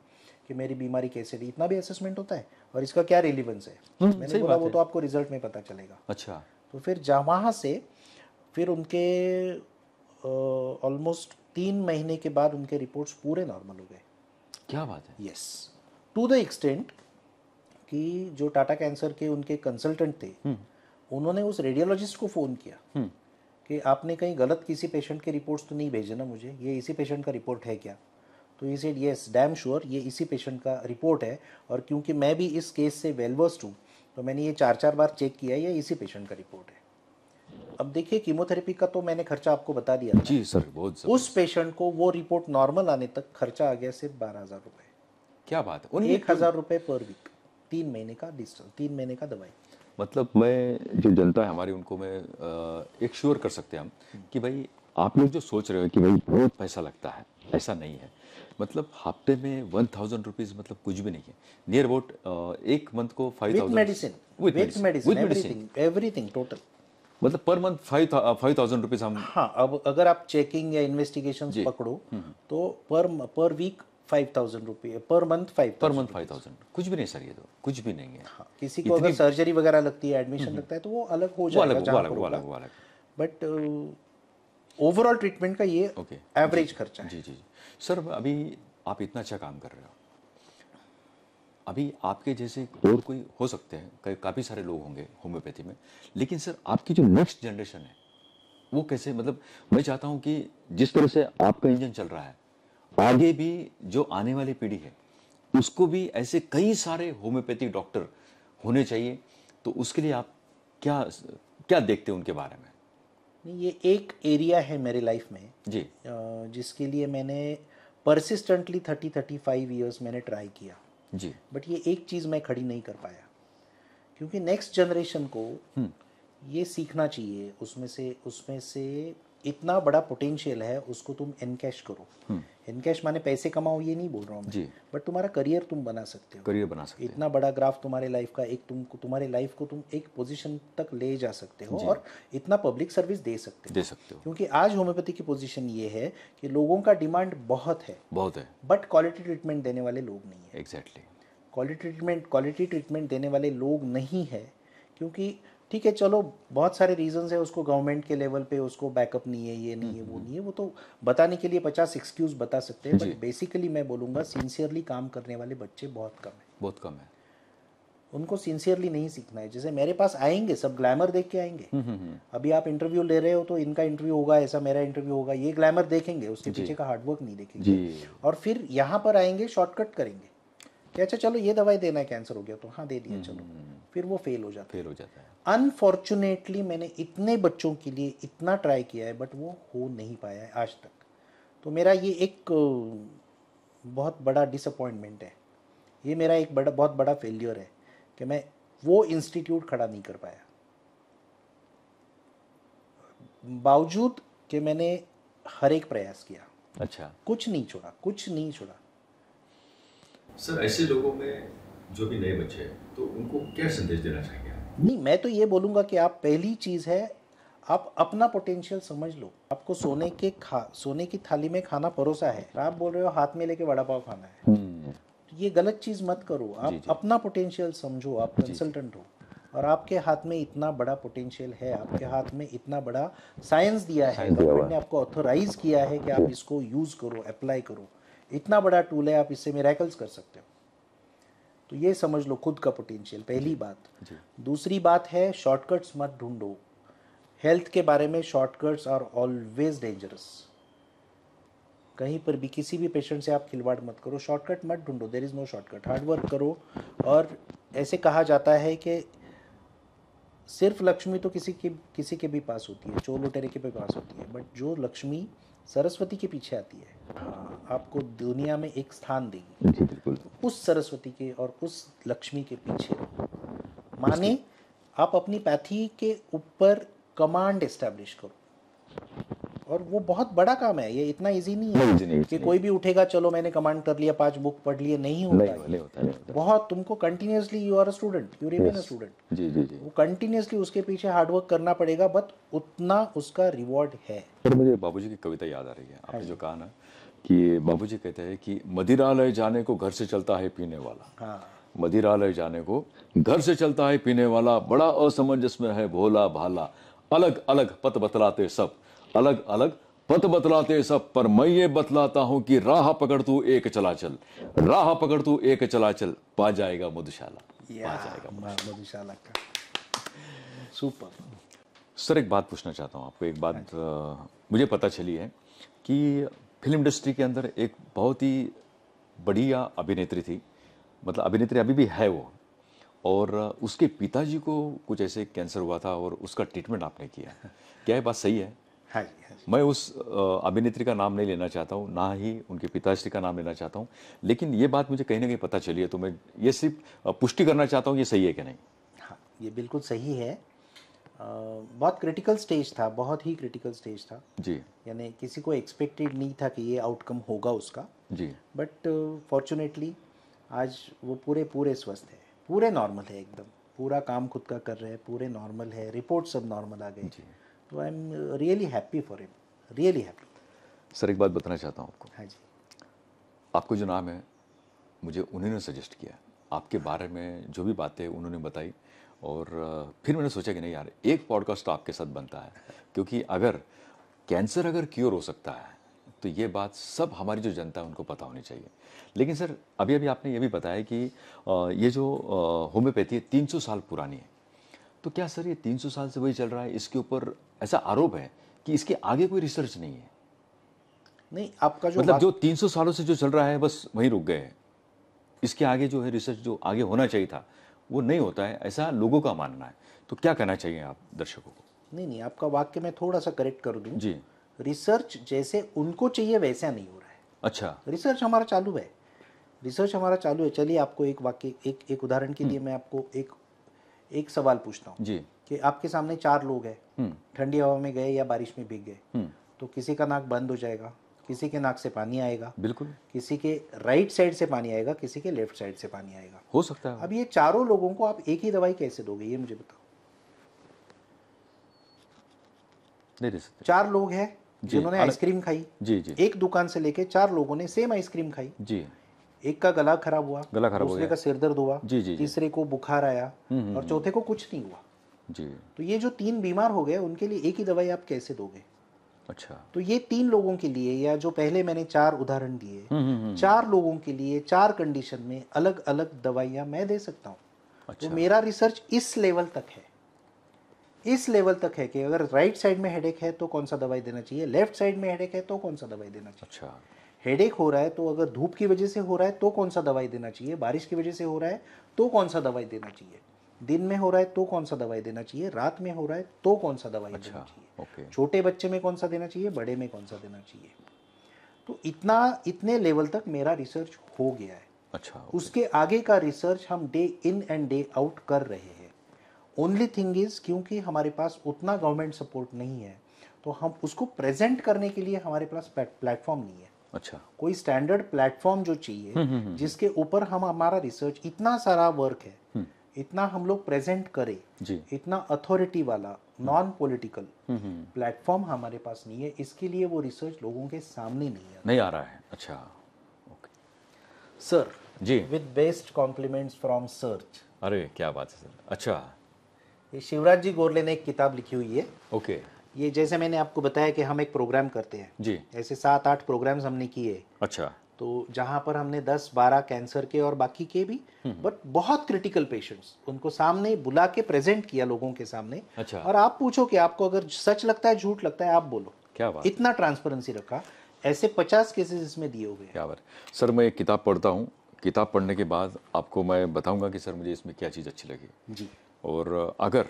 S2: कि मेरी बीमारी कैसे थी इतना भी असेसमेंट होता है और इसका क्या रिलीवेंस है हम्म, मैंने बोला वो तो आपको रिजल्ट में पता चलेगा अच्छा तो फिर जहाँ से फिर उनके ऑलमोस्ट तीन महीने के बाद उनके रिपोर्ट्स पूरे नॉर्मल हो गए
S1: क्या बात है यस
S2: टू द एक्सटेंट कि जो टाटा कैंसर के उनके कंसल्टेंट थे उन्होंने उस रेडियोलॉजिस्ट को फ़ोन किया कि आपने कहीं गलत किसी पेशेंट की रिपोर्ट्स तो नहीं भेजे ना मुझे ये इसी पेशेंट का रिपोर्ट है क्या तो ये सेड येस डैम श्योर ये इसी पेशेंट का रिपोर्ट है और क्योंकि मैं भी इस केस से वेलवर्स्ड हूँ तो मैंने ये चार चार बार चेक किया ये इसी पेशेंट का रिपोर्ट है अब देखिए कीमोथेरेपी का तो मैंने खर्चा आपको बता दिया जी
S1: सर बहुत उस
S2: पेशेंट को वो रिपोर्ट नॉर्मल आने तक खर्चा आ गया सिर्फ बारह हज़ार रुपये क्या
S1: बात है एक
S2: हज़ार रुपये पर वीक तीन महीने का डिस्टल तीन महीने का दवाई
S1: मतलब मैं जो जनता है हमारी उनको मैं एक श्योर कर सकते हैं हम कि भाई आप लोग जो सोच रहे हो कि भाई बहुत पैसा लगता है ऐसा नहीं है मतलब हफ्ते में वन थाउजेंड रुपीज़ मतलब कुछ भी नहीं है नियर अबाउट एक मंथ को five thousand medicine with
S2: everything total मतलब per month five five thousand rupees हम हाँ अब अगर आप चेकिंग या इन्वेस्टिगेशन पकड़ो हम्म। तो पर पर वीक फाइव थाउजेंड रुपये per month five per month five thousand कुछ भी नहीं सर ये तो कुछ भी नहीं है हाँ, किसी को अगर सर्जरी वगैरह लगती है एडमिशन लगता है तो वो अलग हो जाएगा बट ओवरऑल ट्रीटमेंट का ये
S1: एवरेज खर्चा जी जी सर अभी आप इतना अच्छा काम कर रहे हो अभी आपके जैसे और कोई हो सकते हैं काफ़ी सारे लोग होंगे होम्योपैथी में लेकिन सर आपकी जो नेक्स्ट जनरेशन है वो कैसे मतलब मैं चाहता हूँ कि जिस तरह से आपका इंजन चल रहा है आगे भी जो आने वाली पीढ़ी है उसको भी ऐसे कई सारे होम्योपैथिक डॉक्टर होने चाहिए तो उसके लिए आप क्या क्या देखते हैं उनके बारे में
S2: ये एक एरिया है मेरे लाइफ में जी जिसके लिए मैंने persistently thirty thirty five years मैंने ट्राई किया जी बट ये एक चीज़ मैं खड़ी नहीं कर पाया क्योंकि नेक्स्ट जनरेशन को हम्म। ये सीखना चाहिए उसमें से उसमें से इतना बड़ा पोटेंशियल है उसको तुम एनकैश करो एनकैश हम्म। माने पैसे कमाओ ये नहीं बोल रहा हूँ बट तुम्हारा करियर तुम बना सकते हो करियर बना सकते इतना बड़ा ग्राफ तुम्हारे लाइफ का एक तुम तुम्हारे लाइफ को तुम एक पोजीशन तक ले जा सकते हो और इतना पब्लिक सर्विस दे सकते हो दे सकते हो क्योंकि आज होम्योपैथी की पोजिशन ये है कि लोगों का डिमांड बहुत है बहुत है बट क्वालिटी ट्रीटमेंट देने वाले लोग नहीं है exactly quality treatment quality treatment देने वाले लोग नहीं है क्योंकि ठीक है चलो बहुत सारे रीजंस है उसको गवर्नमेंट के लेवल पे उसको बैकअप नहीं है ये नहीं है वो हम्म, नहीं है वो तो बताने के लिए पचास एक्सक्यूज बता सकते हैं बट बेसिकली मैं बोलूंगा सिंसियरली काम करने वाले बच्चे बहुत कम है बहुत कम है उनको सिंसियरली नहीं सीखना है जैसे मेरे पास आएंगे सब ग्लैमर देख के आएंगे हम्म, हम्म, अभी आप इंटरव्यू ले रहे हो तो इनका इंटरव्यू होगा ऐसा मेरा इंटरव्यू होगा ये ग्लैमर देखेंगे उसके पीछे का हार्डवर्क नहीं देखेंगे और फिर यहाँ पर आएंगे शॉर्टकट करेंगे अच्छा चलो ये दवाई देना है कैंसर हो गया तो हाँ दे दिया चलो फिर वो फेल हो जाता फेल हो जाता है अनफॉर्चुनेटली मैंने इतने बच्चों के लिए इतना ट्राई किया है बट वो हो नहीं पाया है आज तक तो मेरा ये एक बहुत बड़ा डिसअपॉइंटमेंट है ये मेरा एक बड़ा बहुत बड़ा फेलियर है कि मैं वो इंस्टीट्यूट खड़ा नहीं कर पाया बावजूद कि मैंने हर एक प्रयास किया अच्छा कुछ नहीं छोड़ा कुछ नहीं छोड़ा
S1: सर ऐसे लोगों में जो भी नए बच्चे हैं तो उनको क्या संदेश देना चाहिए
S2: नहीं मैं तो ये बोलूँगा कि आप पहली चीज़ है आप अपना पोटेंशियल समझ लो आपको सोने के खा सोने की थाली में खाना परोसा है आप बोल रहे हो हाथ में लेके वड़ा पाव खाना है हम्म। ये गलत चीज़ मत करो आप जी जी। अपना पोटेंशियल समझो आप कंसल्टेंट हो और आपके हाथ में इतना बड़ा पोटेंशियल है आपके हाथ में इतना बड़ा साइंस दिया है गवर्नमेंट ने आपको ऑथोराइज किया है कि आप इसको यूज़ करो अप्लाई करो इतना बड़ा टूल है आप इससे मेरेकल्स कर सकते हो तो ये समझ लो खुद का पोटेंशियल पहली बात दूसरी बात है शॉर्टकट्स मत ढूंढो हेल्थ के बारे में शॉर्टकट्स आर ऑलवेज डेंजरस कहीं पर भी किसी भी पेशेंट से आप खिलवाड़ मत करो शॉर्टकट मत ढूंढो there is no shortcut hard work करो और ऐसे कहा जाता है कि सिर्फ लक्ष्मी तो किसी के किसी के भी पास होती है चोर लुटेरे के भी पास होती है बट जो लक्ष्मी सरस्वती के पीछे आती है हाँ, आपको दुनिया में एक स्थान देगी जी बिल्कुल उस सरस्वती के और उस लक्ष्मी के पीछे माने आप अपनी पैथी के ऊपर कमांड एस्टेब्लिश करो और वो बहुत बड़ा काम है ये इतना इजी नहीं है नहीं, नहीं, कि कोई भी उठेगा चलो मैंने कमांड कर लिया पांच बुक पढ़ लिए नहीं होता, नहीं, नहीं होता, नहीं होता बहुत तुमको continuously you are a student you remain a student जी जी जी वो कंटिन्यूसली उसके पीछे हार्डवर्क करना पड़ेगा बट उतना उसका रिवॉर्ड है
S1: पर मुझे बाबूजी की कविता याद आ रही है आपने हाँ जो कहा ना कि बाबूजी कहते हैं कि मदिरालय जाने को घर से चलता है पीने वाला हाँ। मदिरालय जाने को घर से चलता है पीने वाला बड़ा असमंजस में है भोला भाला अलग अलग पत बतलाते सब अलग अलग पत बतलाते सब पर मैं ये बतलाता हूं कि राह पकड़ तू एक चला चल राह पकड़ तू एक चला चल पा जाएगा मधुशाला
S2: पा जाएगा मधुशाला का सुपर
S1: सर एक बात पूछना चाहता हूं आपको एक बात हाँ मुझे पता चली है कि फिल्म इंडस्ट्री के अंदर एक बहुत ही बढ़िया अभिनेत्री थी मतलब अभिनेत्री अभी भी है वो और उसके पिताजी को कुछ ऐसे कैंसर हुआ था और उसका ट्रीटमेंट आपने किया क्या ये बात सही है हाँ जी, हाँ जी। मैं उस अभिनेत्री का नाम नहीं लेना चाहता हूँ ना ही उनके पिताश्री का नाम लेना चाहता हूँ लेकिन ये बात मुझे कहीं ना कहीं पता चली है तो मैं ये सिर्फ पुष्टि करना चाहता हूँ ये सही है कि नहीं
S2: हाँ ये बिल्कुल सही है बहुत क्रिटिकल स्टेज था बहुत ही क्रिटिकल स्टेज था जी यानी किसी को एक्सपेक्टेड नहीं था कि ये आउटकम होगा उसका जी बट फॉर्चुनेटली आज वो पूरे पूरे स्वस्थ है पूरे नॉर्मल है एकदम पूरा काम खुद का कर रहे हैं पूरे नॉर्मल है रिपोर्ट सब नॉर्मल आ जी तो I am really happy for him really happy
S1: sir एक बात बताना चाहता हूँ आपको हाँ जी आपको जो नाम है मुझे उन्होंने सजेस्ट किया आपके बारे में जो भी बातें उन्होंने बताई और फिर मैंने सोचा कि नहीं यार एक पॉडकास्ट तो आपके साथ बनता है क्योंकि अगर कैंसर अगर क्योर हो सकता है तो ये बात सब हमारी जो जनता है उनको पता होनी चाहिए लेकिन सर अभी अभी आपने ये भी बताया कि ये जो होम्योपैथी है तीन साल पुरानी है तो क्या सर ये तीन साल से वही चल रहा है इसके ऊपर ऐसा आरोप है कि इसके आगे कोई रिसर्च नहीं है
S2: नहीं आपका जो मतलब जो
S1: तीन सालों से जो चल रहा है बस वहीं रुक गए हैं इसके आगे जो है रिसर्च जो आगे होना चाहिए था वो नहीं होता है ऐसा लोगों का मानना है तो क्या कहना चाहिए आप दर्शकों को
S2: नहीं नहीं आपका वाक्य मैं थोड़ा सा करेक्ट कर दूँ जी रिसर्च जैसे उनको चाहिए वैसा नहीं हो रहा है अच्छा रिसर्च हमारा चालू है रिसर्च हमारा चालू है चलिए आपको एक वाक्य एक एक उदाहरण के लिए हम्म। मैं आपको एक एक सवाल पूछता हूँ जी कि आपके सामने चार लोग हैं हम्म। ठंडी हवा में गए या बारिश में भीग गए हम्म। तो किसी का नाक बंद हो जाएगा किसी के नाक से पानी आएगा बिल्कुल किसी के राइट साइड से पानी आएगा किसी के लेफ्ट साइड से पानी आएगा हो सकता है अब ये चारों लोगों को आप एक ही दवाई कैसे दोगे ये मुझे बताओ नहीं दे सकते चार लोग हैं जिन्होंने आइसक्रीम खाई जी जी एक दुकान से लेके चार लोगों ने सेम आइसक्रीम खाई जी एक का गला खराब हुआ गला खराब दूसरे का सिर दर्द हुआ जी जी तीसरे को बुखार आया हम्म, हम्म, और हम्म। चौथे को कुछ नहीं हुआ जी तो ये जो तीन बीमार हो गए उनके लिए एक ही दवाई आप कैसे दोगे अच्छा तो ये तीन लोगों के लिए या जो पहले मैंने चार उदाहरण दिए हम्म, हम्म, हम्म। चार लोगों के लिए चार कंडीशन में अलग अलग दवाइयां मैं दे सकता हूँ तो अच्छा। तो मेरा रिसर्च इस लेवल तक है इस लेवल तक है कि अगर राइट साइड में हेडेक है तो कौन सा दवाई देना चाहिए लेफ्ट साइड में हेडेक है तो कौन सा दवाई देना चाहिए अच्छा हेडेक हो रहा है तो अगर धूप की वजह से हो रहा है तो कौन सा दवाई देना चाहिए बारिश की वजह से हो रहा है तो कौन सा दवाई देना चाहिए दिन में हो रहा है तो कौन सा दवाई देना चाहिए रात में हो रहा है तो कौन सा दवाई अच्छा, देना चाहिए छोटे बच्चे में कौन सा देना चाहिए बड़े में कौन सा देना चाहिए तो इतना इतने लेवल तक मेरा रिसर्च हो गया है अच्छा उसके आगे का रिसर्च हम day in and day out कर रहे हैं ओनली थिंग इज़ क्योंकि हमारे पास उतना गवर्नमेंट सपोर्ट नहीं है तो हम उसको प्रेजेंट करने के लिए हमारे पास प्लेटफॉर्म नहीं है अच्छा कोई स्टैंडर्ड प्लेटफॉर्म जो चाहिए हम्म, हम्म, हम्म। जिसके ऊपर हम हमारा रिसर्च इतना सारा वर्क है इतना हम लोग प्रेजेंट करें जी इतना अथॉरिटी वाला नॉन पॉलिटिकल प्लेटफॉर्म हमारे पास नहीं है इसके लिए वो रिसर्च लोगों के सामने नहीं
S1: है नहीं आ रहा है अच्छा ओके सर जी with
S2: best compliments from search
S1: अरे क्या बात है सर अच्छा
S2: ये शिवराज जी गोरले ने एक किताब लिखी हुई है ओके ये जैसे मैंने आपको बताया कि हम एक प्रोग्राम करते हैं जी ऐसे सात आठ प्रोग्राम्स हमने किए अच्छा तो जहां पर हमने 10-12 कैंसर के और बाकी के भी हम्म, हम्म। बट बहुत क्रिटिकल पेशेंट्स उनको सामने बुला के प्रेजेंट किया लोगों के सामने अच्छा। और आप पूछो कि आपको अगर सच लगता है झूठ लगता है आप बोलो क्या बात इतना ट्रांसपेरेंसी रखा ऐसे 50 केसेस इसमें दिए हुए
S1: क्या बात सर मैं एक किताब पढ़ता हूँ किताब पढ़ने के बाद आपको मैं बताऊंगा कि सर मुझे इसमें क्या चीज़ अच्छी लगी जी और अगर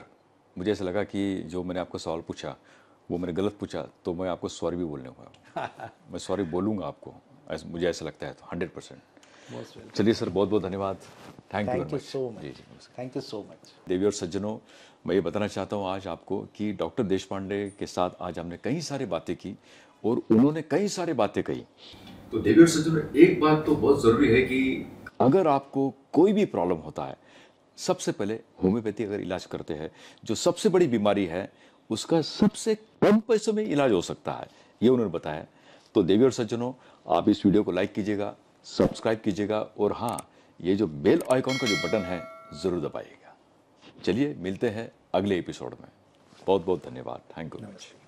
S1: मुझे ऐसा लगा कि जो मैंने आपको सवाल पूछा वो मैंने गलत पूछा तो मैं आपको सॉरी भी बोलने हुआ मैं सॉरी बोलूंगा आपको ऐसा मुझे ऐसा लगता है तो हंड्रेड
S3: परसेंट
S1: चलिए सर बहुत बहुत धन्यवाद thank you
S2: so much thank you so much
S1: देवी और सज्जनों मैं ये बताना चाहता हूँ आज आपको कि डॉक्टर देश के साथ आज हमने कई सारी बातें की और उन्होंने कई सारी बातें कही तो देवी और सज्जनों एक बात तो बहुत ज़रूरी है कि अगर आपको कोई भी प्रॉब्लम होता है सबसे पहले होम्योपैथी अगर इलाज करते हैं जो सबसे बड़ी बीमारी है उसका सबसे कम पैसों में इलाज हो सकता है ये उन्होंने बताया तो देवी और सज्जनों आप इस वीडियो को लाइक कीजिएगा सब्सक्राइब कीजिएगा और हाँ ये जो बेल आइकॉन का जो बटन है ज़रूर दबाइएगा चलिए मिलते हैं अगले एपिसोड में बहुत बहुत धन्यवाद थैंक यू मच